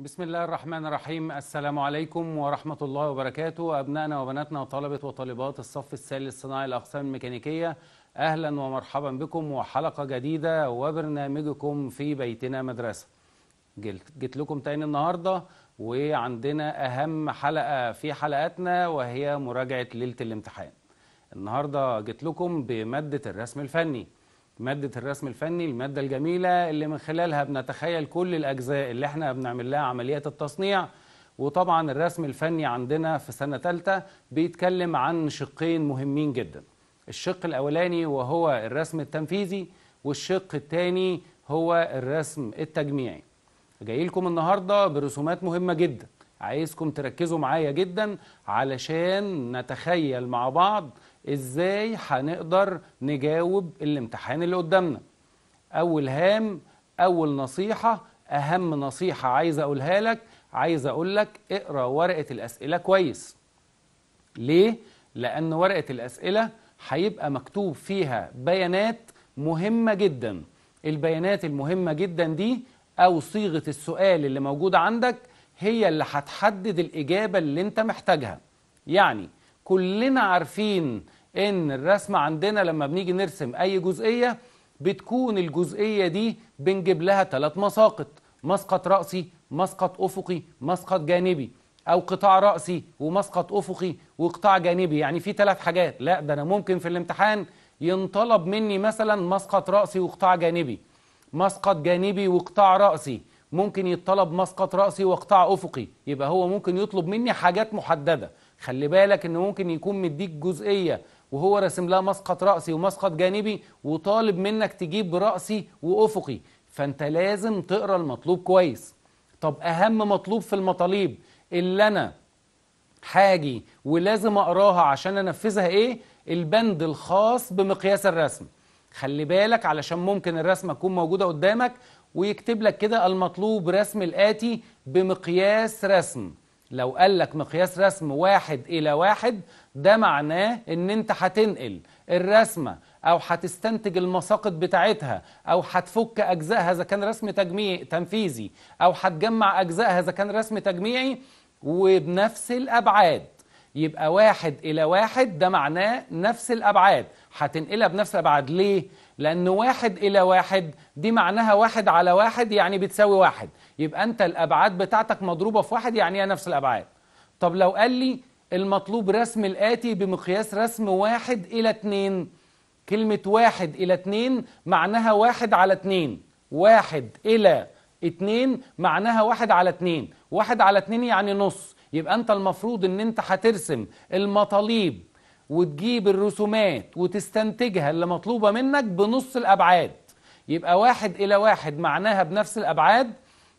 بسم الله الرحمن الرحيم السلام عليكم ورحمة الله وبركاته أبنائنا وبناتنا وطلبة وطالبات الصف الثالث صناعي الأقسام الميكانيكية أهلا ومرحبا بكم وحلقة جديدة وبرنامجكم في بيتنا مدرسة جيت لكم تاني النهاردة وعندنا أهم حلقة في حلقاتنا وهي مراجعة ليلة الامتحان النهاردة جيت لكم بمادة الرسم الفني مادة الرسم الفني المادة الجميلة اللي من خلالها بنتخيل كل الأجزاء اللي احنا بنعمل لها عمليات التصنيع وطبعا الرسم الفني عندنا في سنة ثالثة بيتكلم عن شقين مهمين جدا الشق الأولاني وهو الرسم التنفيذي والشق الثاني هو الرسم التجميعي جاي لكم النهاردة برسومات مهمة جدا عايزكم تركزوا معايا جدا علشان نتخيل مع بعض ازاي هنقدر نجاوب الامتحان اللي قدامنا اول هام اول نصيحه اهم نصيحه عايز اقولها لك عايز اقول لك اقرا ورقه الاسئله كويس ليه لان ورقه الاسئله هيبقى مكتوب فيها بيانات مهمه جدا البيانات المهمه جدا دي او صيغه السؤال اللي موجوده عندك هي اللي هتحدد الاجابه اللي انت محتاجها يعني كلنا عارفين ان الرسمه عندنا لما بنيجي نرسم اي جزئيه بتكون الجزئيه دي بنجيب لها ثلاث مساقط مسقط راسي مسقط افقي مسقط جانبي او قطاع راسي ومسقط افقي وقطاع جانبي يعني في ثلاث حاجات لا ده انا ممكن في الامتحان ينطلب مني مثلا مسقط راسي وقطاع جانبي مسقط جانبي وقطاع راسي ممكن يتطلب مسقط راسي وقطاع افقي يبقى هو ممكن يطلب مني حاجات محدده خلي بالك ان ممكن يكون مديك جزئيه وهو راسم لها مسقط رأسي ومسقط جانبي وطالب منك تجيب رأسي وأفقي فأنت لازم تقرأ المطلوب كويس طب أهم مطلوب في المطالب اللي أنا حاجي ولازم أقراها عشان أنفذها إيه البند الخاص بمقياس الرسم خلي بالك علشان ممكن الرسمة تكون موجودة قدامك ويكتب لك كده المطلوب رسم الآتي بمقياس رسم لو قال لك مقياس رسم واحد إلى واحد ده معناه ان انت هتنقل الرسمة او هتستنتج المساقط بتاعتها او هتفك اجزائها اذا كان رسم تجميع تنفيذي او هتجمع اجزائها اذا كان رسم تجميعي وبنفس الابعاد يبقى واحد الى واحد ده معناه نفس الابعاد هتنقلها بنفس الابعاد ليه لان واحد الى واحد دي معناها واحد على واحد يعني بتساوي واحد يبقى انت الابعاد بتاعتك مضروبه في واحد يعني هي نفس الابعاد طب لو قال لي المطلوب رسم الآتي بمقياس رسم واحد إلى اتنين كلمة واحد إلى اتنين معناها واحد على اتنين واحد إلى اتنين معناها واحد على اتنين واحد على اتنين يعني نص يبقى أنت المفروض أن أنت هترسم المطاليب وتجيب الرسومات وتستنتجها اللي مطلوبة منك بنص الأبعاد يبقى واحد إلى واحد معناها بنفس الأبعاد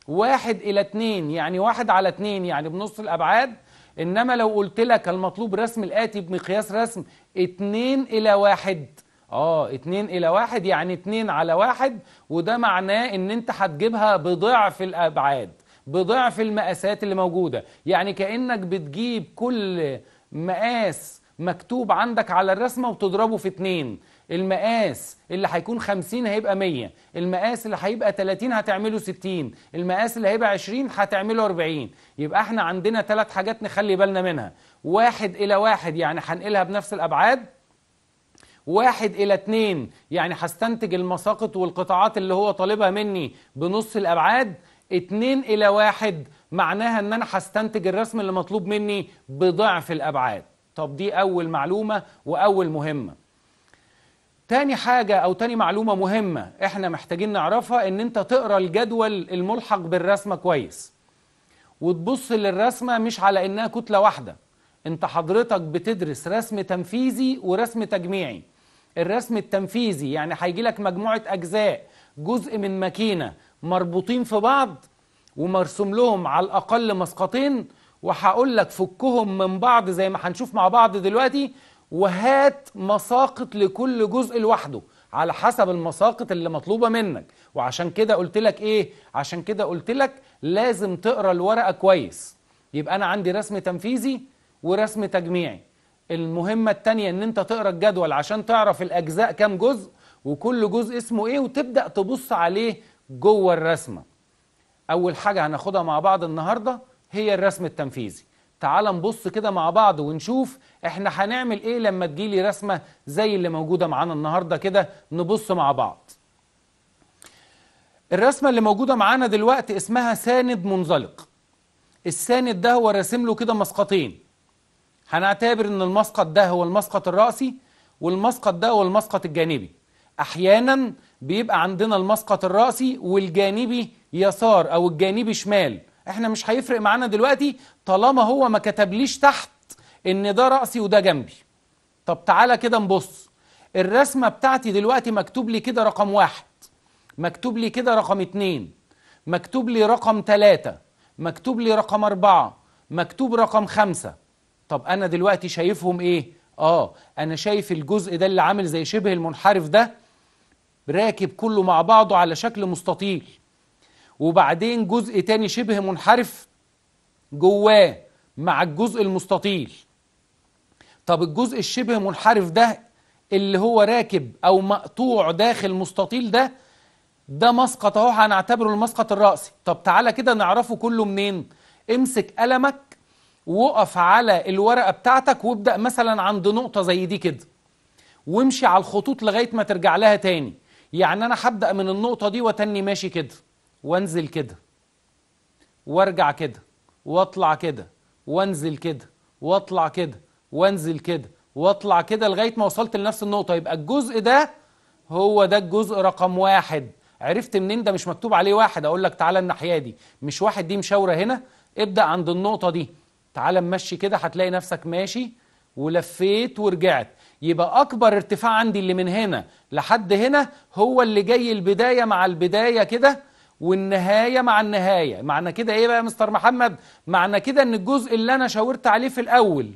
واحد إلى اتنين يعني واحد على اتنين يعني بنص الأبعاد إنما لو قلت لك المطلوب رسم الآتي بمقياس رسم 2 إلى 1 اه 2 إلى 1 يعني 2 على 1 وده معناه إن أنت هتجيبها بضعف الأبعاد بضعف المقاسات اللي موجودة يعني كأنك بتجيب كل مقاس مكتوب عندك على الرسمة وتضربه في 2 المقاس اللي هيكون 50 هيبقى 100 المقاس اللي هيبقى 30 هتعمله 60 المقاس اللي هيبقى 20 هتعمله 40 يبقى احنا عندنا ثلاث حاجات نخلي بالنا منها واحد إلى واحد يعني هنقلها بنفس الأبعاد واحد إلى اتنين يعني هستنتج المساقط والقطاعات اللي هو طالبها مني بنص الأبعاد اتنين إلى واحد معناها ان انا هستنتج الرسم اللي مطلوب مني بضعف الابعاد طب دي اول معلومه واول مهمه تاني حاجة أو تاني معلومة مهمة إحنا محتاجين نعرفها إن أنت تقرأ الجدول الملحق بالرسمة كويس وتبص للرسمة مش على إنها كتلة واحدة أنت حضرتك بتدرس رسم تنفيذي ورسم تجميعي الرسم التنفيذي يعني هيجي لك مجموعة أجزاء جزء من ماكينة مربوطين في بعض ومرسوم لهم على الأقل مسقطين وهقول لك فكهم من بعض زي ما هنشوف مع بعض دلوقتي وهات مساقط لكل جزء لوحده على حسب المساقط اللي مطلوبه منك وعشان كده قلت لك ايه عشان كده قلت لك لازم تقرا الورقه كويس يبقى انا عندي رسم تنفيذي ورسم تجميعي المهمه الثانيه ان انت تقرا الجدول عشان تعرف الاجزاء كام جزء وكل جزء اسمه ايه وتبدا تبص عليه جوه الرسمه اول حاجه هناخدها مع بعض النهارده هي الرسم التنفيذي تعال نبص كده مع بعض ونشوف احنا هنعمل ايه لما تجيلي رسمة زي اللي موجودة معانا النهاردة كده نبص مع بعض الرسمة اللي موجودة معانا دلوقتي اسمها ساند منزلق الساند ده هو راسم له كده مسقطين هنعتبر ان المسقط ده هو المسقط الرأسي والمسقط ده هو المسقط الجانبي احيانا بيبقى عندنا المسقط الرأسي والجانبي يسار او الجانبي شمال احنا مش هيفرق معانا دلوقتي طالما هو ما كتبليش تحت ان ده راسي وده جنبي طب تعالى كده نبص الرسمه بتاعتي دلوقتي مكتوب لي كده رقم واحد مكتوب لي كده رقم اتنين مكتوب لي رقم تلاتة مكتوب لي رقم أربعة مكتوب رقم خمسة طب أنا دلوقتي شايفهم إيه؟ آه أنا شايف الجزء ده اللي عامل زي شبه المنحرف ده راكب كله مع بعضه على شكل مستطيل وبعدين جزء تاني شبه منحرف جواه مع الجزء المستطيل طب الجزء الشبه منحرف ده اللي هو راكب او مقطوع داخل مستطيل ده ده مسقط اهو هنعتبره المسقط الرأسي طب تعالى كده نعرفه كله منين امسك قلمك وقف على الورقة بتاعتك وابدأ مثلا عند نقطة زي دي كده وامشي على الخطوط لغاية ما ترجع لها تاني يعني انا هبدأ من النقطة دي وتني ماشي كده وانزل كده وارجع كده واطلع كده وانزل كده واطلع كده وانزل كده واطلع كده لغايه ما وصلت لنفس النقطه يبقى الجزء ده هو ده الجزء رقم واحد عرفت منين ده مش مكتوب عليه واحد اقول لك تعالى الناحيه دي مش واحد دي مشاوره هنا ابدا عند النقطه دي تعالى امشي كده هتلاقي نفسك ماشي ولفيت ورجعت يبقى اكبر ارتفاع عندي اللي من هنا لحد هنا هو اللي جاي البدايه مع البدايه كده والنهايه مع النهايه معنى كده ايه بقى يا مستر محمد معنى كده ان الجزء اللي انا شاورت عليه في الاول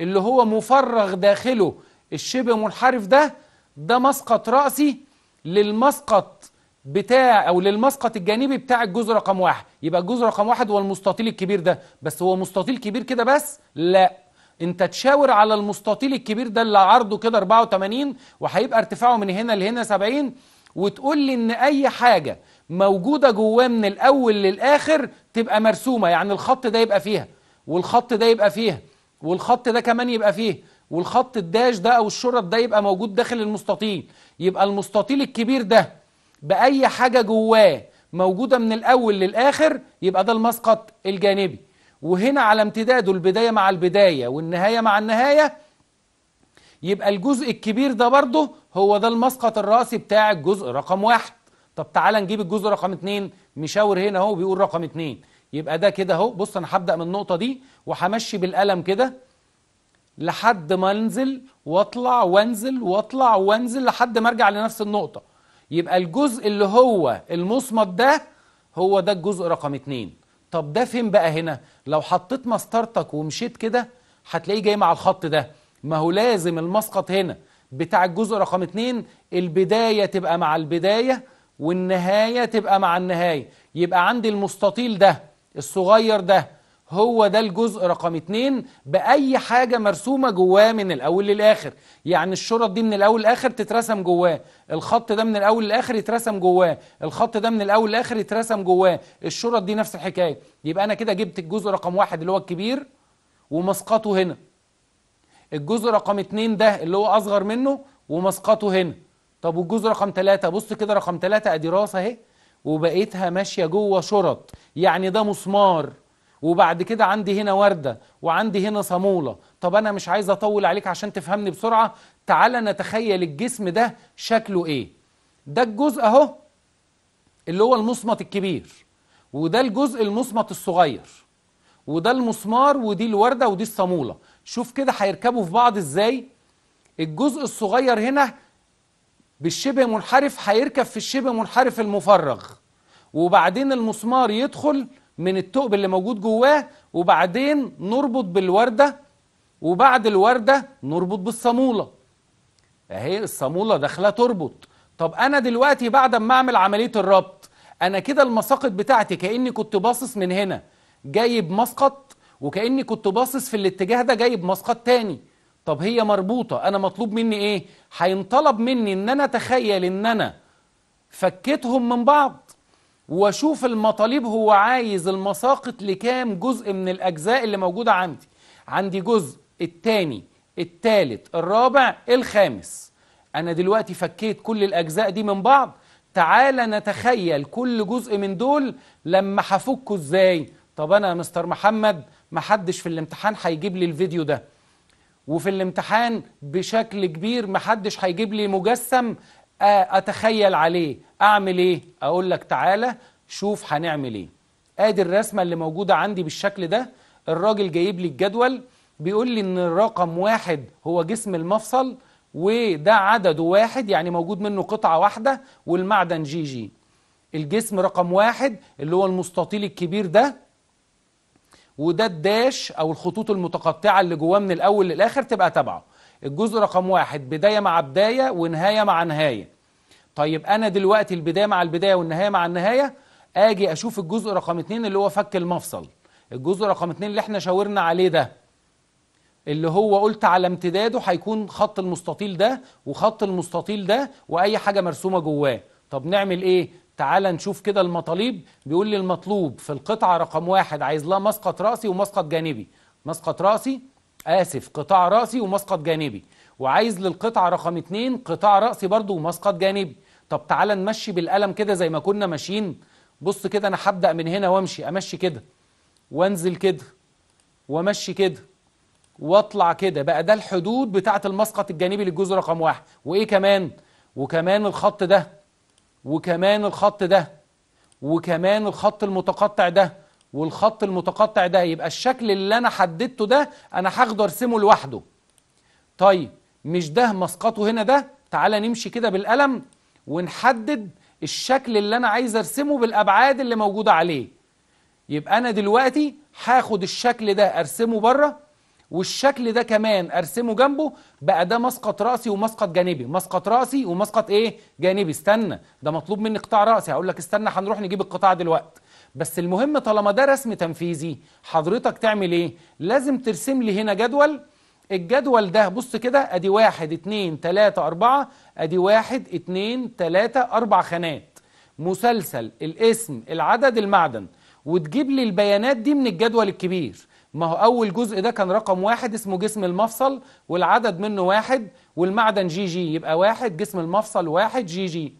اللي هو مفرغ داخله الشبه منحرف ده ده مسقط راسي للمسقط بتاع او للمسقط الجانبي بتاع الجزء رقم واحد يبقى الجزء رقم واحد هو المستطيل الكبير ده بس هو مستطيل كبير كده بس لا انت تشاور على المستطيل الكبير ده اللي عرضه كده 84 وهيبقى ارتفاعه من هنا لهنا 70 وتقول لي ان اي حاجه موجودة جواه من الأول للآخر تبقى مرسومة يعني الخط ده يبقى فيها والخط ده يبقى فيها والخط ده كمان يبقى فيه والخط الداش ده أو الشرط ده يبقى موجود داخل المستطيل يبقى المستطيل الكبير ده بأي حاجة جواه موجودة من الأول للآخر يبقى ده المسقط الجانبي وهنا على امتداده البداية مع البداية والنهاية مع النهاية يبقى الجزء الكبير ده برضه هو ده المسقط الراسي بتاع الجزء رقم واحد طب تعالى نجيب الجزء رقم 2 مشاور هنا اهو بيقول رقم 2 يبقى ده كده اهو بص انا هبدا من النقطه دي وهمشي بالقلم كده لحد ما انزل واطلع وانزل واطلع وانزل لحد ما ارجع لنفس النقطه يبقى الجزء اللي هو المصمت ده هو ده الجزء رقم 2 طب ده فين بقى هنا لو حطيت مسطرتك ومشيت كده هتلاقيه جاي مع الخط ده ما هو لازم المسقط هنا بتاع الجزء رقم 2 البدايه تبقى مع البدايه والنهاية تبقى مع النهاية يبقى عندي المستطيل ده الصغير ده هو ده الجزء رقم اتنين بأي حاجة مرسومة جواه من الأول للآخر يعني الشرط دي من الأول للآخر تترسم جواه الخط ده من الأول للآخر يترسم جواه الخط ده من الأول للآخر يترسم جواه الشرط دي نفس الحكاية يبقى أنا كده جبت الجزء رقم واحد اللي هو الكبير ومسقطه هنا الجزء رقم اتنين ده اللي هو أصغر منه ومسقطه هنا طب والجزء رقم ثلاثة بص كده رقم ثلاثة ادي راس اهي وبقيتها ماشية جوه شرط يعني ده مسمار وبعد كده عندي هنا وردة وعندي هنا صامولة طب أنا مش عايز أطول عليك عشان تفهمني بسرعة تعال نتخيل الجسم ده شكله إيه ده الجزء أهو اللي هو المصمت الكبير وده الجزء المصمت الصغير وده المسمار ودي الوردة ودي الصامولة شوف كده هيركبوا في بعض إزاي الجزء الصغير هنا بالشبه منحرف هيركب في الشبه منحرف المفرغ وبعدين المسمار يدخل من الثقب اللي موجود جواه وبعدين نربط بالوردة وبعد الوردة نربط بالصامولة اهي الصامولة داخلة تربط طب انا دلوقتي بعد ما اعمل عملية الربط انا كده المساقط بتاعتي كأني كنت باصص من هنا جايب مسقط وكأني كنت باصص في الاتجاه ده جايب مسقط تاني طب هي مربوطة أنا مطلوب مني إيه؟ هينطلب مني إن أنا أتخيل إن أنا فكتهم من بعض وأشوف المطالب هو عايز المساقط لكام جزء من الأجزاء اللي موجودة عندي عندي جزء التاني التالت الرابع الخامس أنا دلوقتي فكيت كل الأجزاء دي من بعض تعالى نتخيل كل جزء من دول لما هفكه إزاي طب أنا يا مستر محمد محدش في الامتحان هيجيب لي الفيديو ده وفي الامتحان بشكل كبير محدش هيجيب لي مجسم آه، اتخيل عليه اعمل ايه اقول لك تعالى شوف هنعمل ايه ادي الرسمه اللي موجوده عندي بالشكل ده الراجل جايب لي الجدول بيقول لي ان الرقم واحد هو جسم المفصل وده عدده واحد يعني موجود منه قطعه واحده والمعدن جي جي الجسم رقم واحد اللي هو المستطيل الكبير ده وده الداش او الخطوط المتقطعه اللي جواه من الاول للاخر تبقى تبعه الجزء رقم واحد بدايه مع بدايه ونهايه مع نهايه طيب انا دلوقتي البدايه مع البدايه والنهايه مع النهايه اجي اشوف الجزء رقم اتنين اللي هو فك المفصل الجزء رقم اتنين اللي احنا شاورنا عليه ده اللي هو قلت على امتداده هيكون خط المستطيل ده وخط المستطيل ده واي حاجه مرسومه جواه طب نعمل ايه تعال نشوف كده المطالب بيقول لي المطلوب في القطعة رقم واحد عايز لها مسقط رأسي ومسقط جانبي مسقط رأسي آسف قطاع رأسي ومسقط جانبي وعايز للقطعة رقم اتنين قطاع رأسي برضو ومسقط جانبي طب تعال نمشي بالقلم كده زي ما كنا ماشيين بص كده أنا هبدأ من هنا وامشي أمشي كده وانزل كده وامشي كده واطلع كده بقى ده الحدود بتاعة المسقط الجانبي للجزء رقم واحد وإيه كمان وكمان الخط ده وكمان الخط ده وكمان الخط المتقطع ده والخط المتقطع ده يبقى الشكل اللي انا حددته ده انا هاخده ارسمه لوحده طيب مش ده مسقطه هنا ده تعالى نمشي كده بالقلم ونحدد الشكل اللي انا عايز ارسمه بالابعاد اللي موجوده عليه يبقى انا دلوقتي هاخد الشكل ده ارسمه بره والشكل ده كمان ارسمه جنبه بقى ده مسقط راسي ومسقط جانبي مسقط راسي ومسقط ايه جانبي استنى ده مطلوب مني قطاع راسي هقول لك استنى هنروح نجيب القطاع دلوقتي بس المهم طالما ده رسم تنفيذي حضرتك تعمل ايه لازم ترسم لي هنا جدول الجدول ده بص كده ادي واحد اتنين تلاتة اربعة ادي واحد اتنين تلاتة اربع خانات مسلسل الاسم العدد المعدن وتجيب لي البيانات دي من الجدول الكبير ما هو أول جزء ده كان رقم واحد اسمه جسم المفصل والعدد منه واحد والمعدن جي جي يبقى واحد جسم المفصل واحد جي جي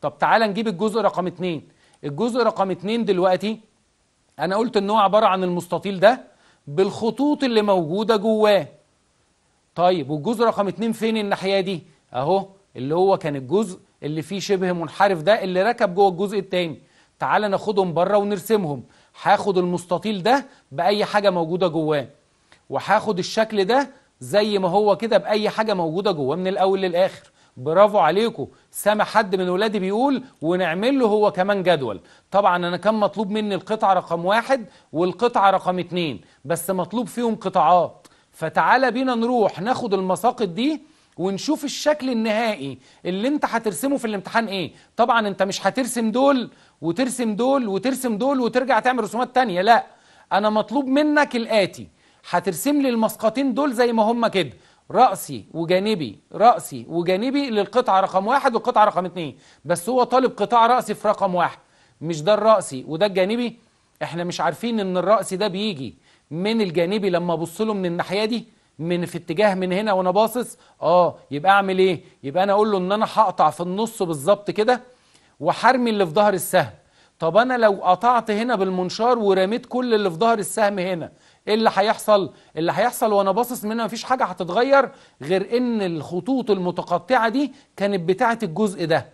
طب تعالى نجيب الجزء رقم اتنين الجزء رقم اتنين دلوقتي أنا قلت إن هو عبارة عن المستطيل ده بالخطوط اللي موجودة جواه طيب والجزء رقم اتنين فين الناحية دي أهو اللي هو كان الجزء اللي فيه شبه منحرف ده اللي ركب جوه الجزء التاني تعال ناخدهم بره ونرسمهم هاخد المستطيل ده بأي حاجة موجودة جواه وهاخد الشكل ده زي ما هو كده بأي حاجة موجودة جواه من الأول للآخر برافو عليكم سامع حد من ولادي بيقول ونعمل له هو كمان جدول طبعا انا كان مطلوب مني القطعه رقم واحد والقطعه رقم اتنين بس مطلوب فيهم قطاعات فتعالى بينا نروح ناخد المساقط دي ونشوف الشكل النهائي اللي انت هترسمه في الامتحان ايه طبعا انت مش هترسم دول وترسم دول وترسم دول وترجع تعمل رسومات تانية لا انا مطلوب منك الاتي هترسم لي المسقطين دول زي ما هم كده رأسي وجانبي رأسي وجانبي للقطعة رقم واحد والقطعة رقم اتنين بس هو طالب قطاع رأسي في رقم واحد مش ده الرأسي وده الجانبي احنا مش عارفين ان الرأسي ده بيجي من الجانبي لما ابص له من الناحية دي من في اتجاه من هنا وانا باصص اه يبقى اعمل ايه يبقى انا اقول له ان انا هقطع في النص بالظبط كده وحرمي اللي في ظهر السهم طب انا لو قطعت هنا بالمنشار ورميت كل اللي في ظهر السهم هنا ايه اللي هيحصل اللي هيحصل وانا باصص منها مفيش حاجه هتتغير غير ان الخطوط المتقطعه دي كانت بتاعه الجزء ده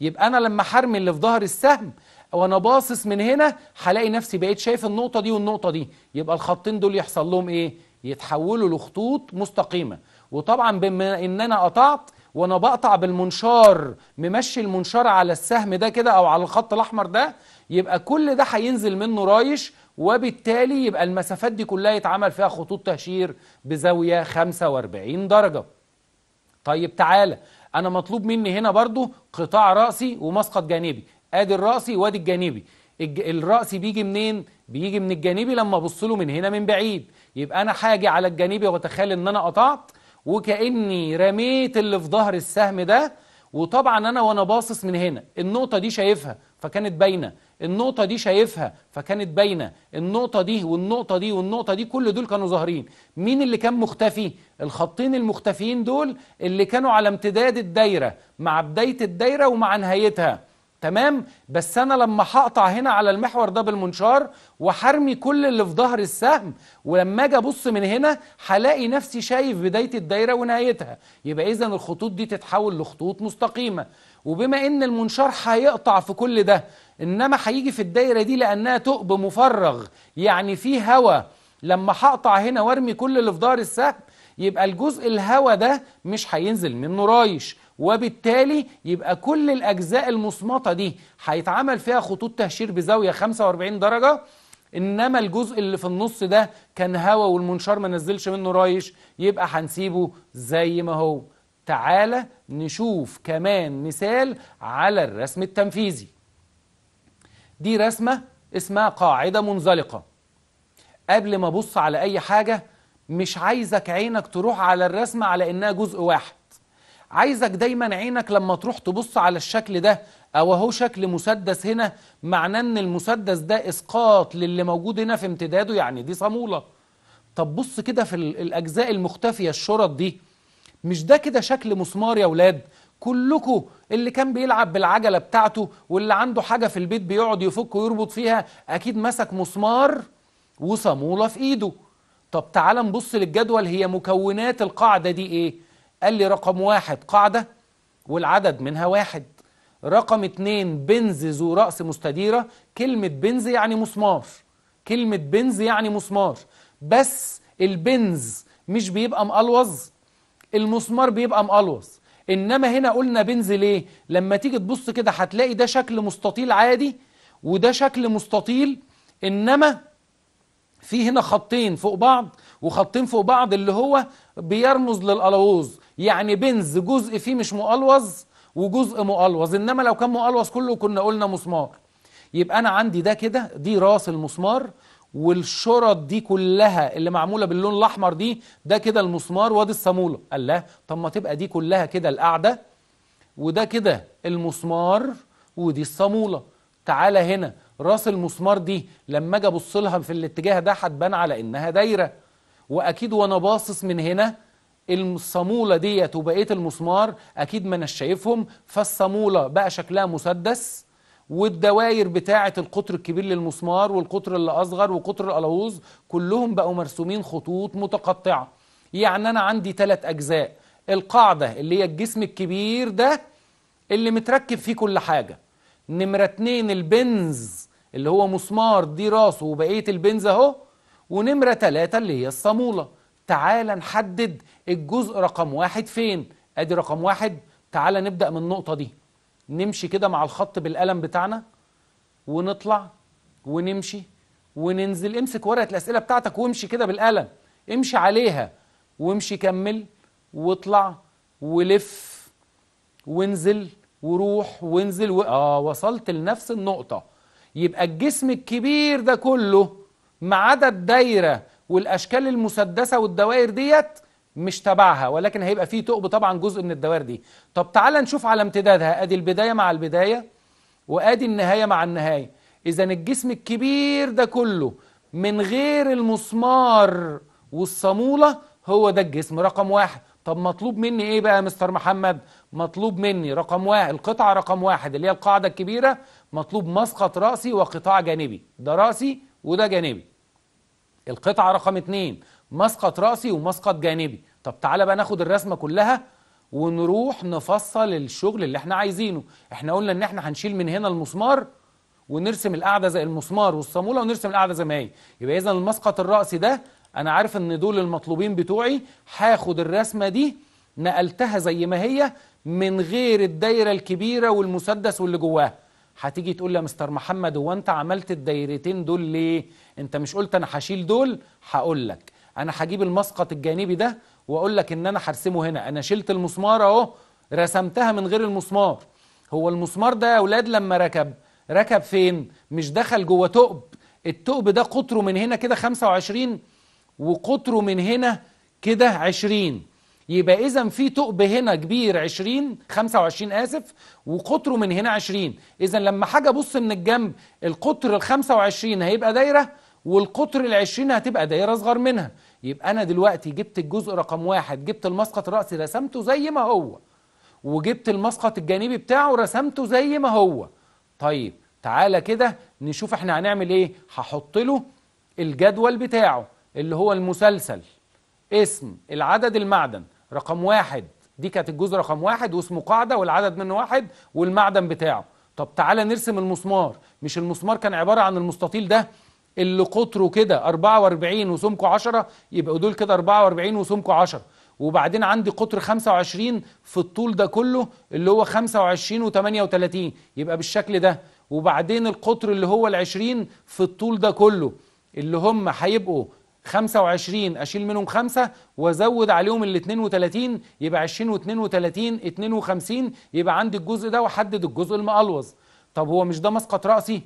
يبقى انا لما حرمي اللي في ظهر السهم وانا باصص من هنا هلاقي نفسي بقيت شايف النقطه دي والنقطه دي يبقى الخطين دول يحصل لهم ايه يتحولوا لخطوط مستقيمه وطبعا بما ان انا قطعت وانا بقطع بالمنشار ممشي المنشار على السهم ده كده او على الخط الاحمر ده يبقى كل ده هينزل منه رايش وبالتالي يبقى المسافات دي كلها يتعمل فيها خطوط تهشير بزاويه 45 درجه طيب تعالى انا مطلوب مني هنا برضو قطاع راسي ومسقط جانبي ادي الراسي وادي الجانبي الراسي بيجي منين بيجي من الجانبي لما ابص له من هنا من بعيد يبقى انا هاجي على الجانبي واتخيل ان انا قطعت وكأني رميت اللي في ظهر السهم ده وطبعا أنا وأنا باصص من هنا النقطة دي شايفها فكانت باينة النقطة دي شايفها فكانت باينة النقطة دي والنقطة دي والنقطة دي كل دول كانوا ظاهرين مين اللي كان مختفي الخطين المختفيين دول اللي كانوا على امتداد الدايرة مع بداية الدايرة ومع نهايتها تمام بس انا لما هقطع هنا على المحور ده بالمنشار وحرمي كل اللي في ظهر السهم ولما اجي ابص من هنا هلاقي نفسي شايف بدايه الدايره ونهايتها يبقى اذا الخطوط دي تتحول لخطوط مستقيمه وبما ان المنشار هيقطع في كل ده انما هيجي في الدايره دي لانها ثقب مفرغ يعني في هواء لما هقطع هنا وارمي كل اللي في ظهر السهم يبقى الجزء الهواء ده مش هينزل منه رايش وبالتالي يبقى كل الأجزاء المصمطة دي هيتعمل فيها خطوط تهشير بزاوية 45 درجة إنما الجزء اللي في النص ده كان هوا والمنشار ما نزلش منه رايش يبقى هنسيبه زي ما هو تعالى نشوف كمان مثال على الرسم التنفيذي دي رسمة اسمها قاعدة منزلقة قبل ما ابص على أي حاجة مش عايزك عينك تروح على الرسمة على إنها جزء واحد عايزك دايما عينك لما تروح تبص على الشكل ده او اهو شكل مسدس هنا معناه ان المسدس ده اسقاط للي موجود هنا في امتداده يعني دي صامولة طب بص كده في الاجزاء المختفية الشرط دي مش ده كده شكل مسمار يا ولاد كلكو اللي كان بيلعب بالعجلة بتاعته واللي عنده حاجة في البيت بيقعد يفك ويربط فيها أكيد مسك مسمار وصامولة في إيده طب تعال نبص للجدول هي مكونات القاعدة دي إيه قال لي رقم واحد قاعدة والعدد منها واحد رقم اتنين بنز ذو رأس مستديرة كلمة بنز يعني مسمار كلمة بنز يعني مسمار بس البنز مش بيبقى مقلوظ المسمار بيبقى مقلوظ انما هنا قلنا بنز ليه لما تيجي تبص كده هتلاقي ده شكل مستطيل عادي وده شكل مستطيل انما في هنا خطين فوق بعض وخطين فوق بعض اللي هو بيرمز للقلاووز يعني بنز جزء فيه مش مقلوظ وجزء مقلوظ انما لو كان مقلوظ كله كنا قلنا مسمار يبقى انا عندي ده كده دي راس المسمار والشرط دي كلها اللي معموله باللون الاحمر دي ده كده المسمار وادي الصاموله الله طب ما تبقى دي كلها كده القاعده وده كده المسمار ودي الصاموله تعالى هنا راس المسمار دي لما اجي ابص لها في الاتجاه ده هتبان على انها دايره واكيد وانا باصص من هنا الصامولة ديت وبقية المسمار أكيد ما أنا شايفهم فالصامولة بقى شكلها مسدس والدواير بتاعة القطر الكبير للمسمار والقطر اللي أصغر وقطر القلاووز كلهم بقوا مرسومين خطوط متقطعة يعني أنا عندي ثلاث أجزاء القاعدة اللي هي الجسم الكبير ده اللي متركب فيه كل حاجة نمرة اتنين البنز اللي هو مسمار دي راسه وبقية البنز اهو ونمرة تلاتة اللي هي الصامولة تعال نحدد الجزء رقم واحد فين ادي رقم واحد تعال نبدأ من النقطة دي نمشي كده مع الخط بالقلم بتاعنا ونطلع ونمشي وننزل امسك ورقة الأسئلة بتاعتك وامشي كده بالقلم امشي عليها وامشي كمل واطلع ولف وانزل وروح وانزل و... اه وصلت لنفس النقطة يبقى الجسم الكبير ده كله ما عدا الدايرة والاشكال المسدسه والدوائر ديت مش تبعها ولكن هيبقى فيه ثقب طبعا جزء من الدوائر دي طب تعال نشوف على امتدادها ادي البدايه مع البدايه وادي النهايه مع النهايه اذا الجسم الكبير ده كله من غير المسمار والصاموله هو ده الجسم رقم واحد طب مطلوب مني ايه بقى يا مستر محمد مطلوب مني رقم واحد القطعه رقم واحد اللي هي القاعده الكبيره مطلوب مسقط راسي وقطاع جانبي ده راسي وده جانبي القطعة رقم اتنين مسقط رأسي ومسقط جانبي طب تعالى بقى ناخد الرسمة كلها ونروح نفصل الشغل اللي احنا عايزينه احنا قلنا ان احنا هنشيل من هنا المسمار ونرسم القاعدة زي المسمار والصامولة ونرسم القاعدة زي ما هي يبقى اذا المسقط الرأسي ده انا عارف ان دول المطلوبين بتوعي هاخد الرسمة دي نقلتها زي ما هي من غير الدايرة الكبيرة والمسدس واللي جواها هتيجي تقول يا مستر محمد هو انت عملت الدايرتين دول ليه انت مش قلت انا هشيل دول هقول لك انا هجيب المسقط الجانبي ده واقول لك ان انا هرسمه هنا انا شلت المسمار اهو رسمتها من غير المسمار هو المسمار ده يا اولاد لما ركب ركب فين مش دخل جوه ثقب الثقب ده قطره من هنا كده 25 وقطره من هنا كده 20 يبقى إذا في ثقب هنا كبير 20 25 آسف وقطره من هنا 20 إذا لما حاجة أبص من الجنب القطر ال 25 هيبقى دايرة والقطر ال 20 هتبقى دايرة أصغر منها يبقى أنا دلوقتي جبت الجزء رقم واحد جبت المسقط الرأسي رسمته زي ما هو وجبت المسقط الجانبي بتاعه رسمته زي ما هو طيب تعالى كده نشوف احنا هنعمل ايه هحط له الجدول بتاعه اللي هو المسلسل اسم العدد المعدن رقم واحد دي كانت الجزء رقم واحد واسمه قاعدة والعدد منه واحد والمعدن بتاعه طب تعالى نرسم المسمار مش المسمار كان عبارة عن المستطيل ده اللي قطره كده 44 وسمكه 10 يبقوا دول كده 44 وسمكه 10 وبعدين عندي قطر 25 في الطول ده كله اللي هو 25 و38 يبقى بالشكل ده وبعدين القطر اللي هو ال20 في الطول ده كله اللي هم هيبقوا 25 اشيل منهم خمسة وازود عليهم ال 32 يبقى 20 و32 52 يبقى عندي الجزء ده واحدد الجزء المقلوظ طب هو مش ده مسقط راسي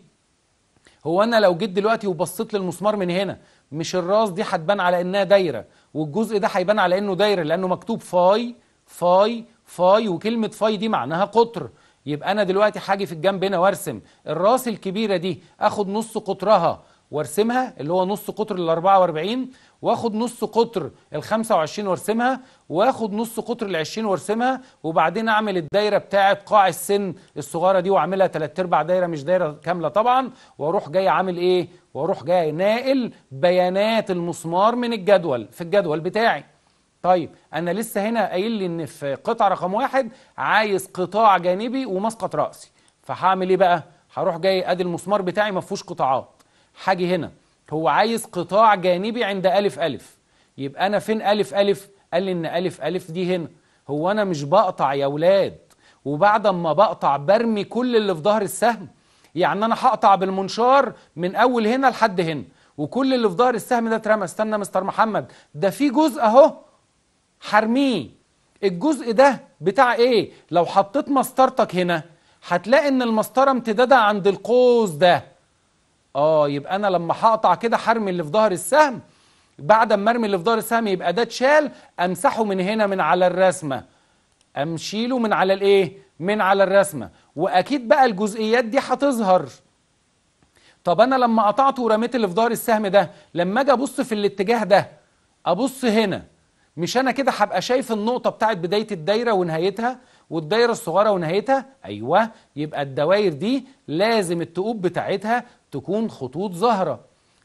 هو انا لو جيت دلوقتي وبصيت للمسمار من هنا مش الراس دي هتبان على انها دايره والجزء ده هيبان على انه دايره لانه مكتوب فاي فاي فاي وكلمه فاي دي معناها قطر يبقى انا دلوقتي هاجي في الجنب هنا وارسم الراس الكبيره دي اخد نص قطرها وارسمها اللي هو نص قطر ال 44 واخد نص قطر ال 25 وارسمها واخد نص قطر ال 20 وارسمها وبعدين اعمل الدايره بتاعه قاع السن الصغيره دي واعملها ثلاث ارباع دايره مش دايره كامله طبعا واروح جاي عامل ايه؟ واروح جاي ناقل بيانات المسمار من الجدول في الجدول بتاعي. طيب انا لسه هنا قايل لي ان في قطعه رقم واحد عايز قطاع جانبي ومسقط راسي فهعمل ايه بقى؟ هروح جاي ادي المسمار بتاعي ما فيهوش قطاعات حاجة هنا هو عايز قطاع جانبي عند ألف ألف يبقى أنا فين ألف ألف قال لي إن ألف ألف دي هنا هو أنا مش بقطع يا ولاد وبعد ما بقطع برمي كل اللي في ظهر السهم يعني أنا هقطع بالمنشار من أول هنا لحد هنا وكل اللي في ظهر السهم ده اترمى استنى مستر محمد ده في جزء أهو حرميه الجزء ده بتاع إيه لو حطيت مسطرتك هنا هتلاقي إن المسطرة امتدادها عند القوس ده اه يبقى انا لما هقطع كده هرمي اللي في ظهر السهم بعد ما ارمي اللي في ظهر السهم يبقى ده اتشال امسحه من هنا من على الرسمه امشيله من على الايه من على الرسمه واكيد بقى الجزئيات دي هتظهر طب انا لما قطعته ورميت اللي في ظهر السهم ده لما اجي ابص في الاتجاه ده ابص هنا مش انا كده هبقى شايف النقطه بتاعت بدايه الدايره ونهايتها والدايره الصغيره ونهايتها ايوه يبقى الدوائر دي لازم التقوب بتاعتها تكون خطوط ظاهرة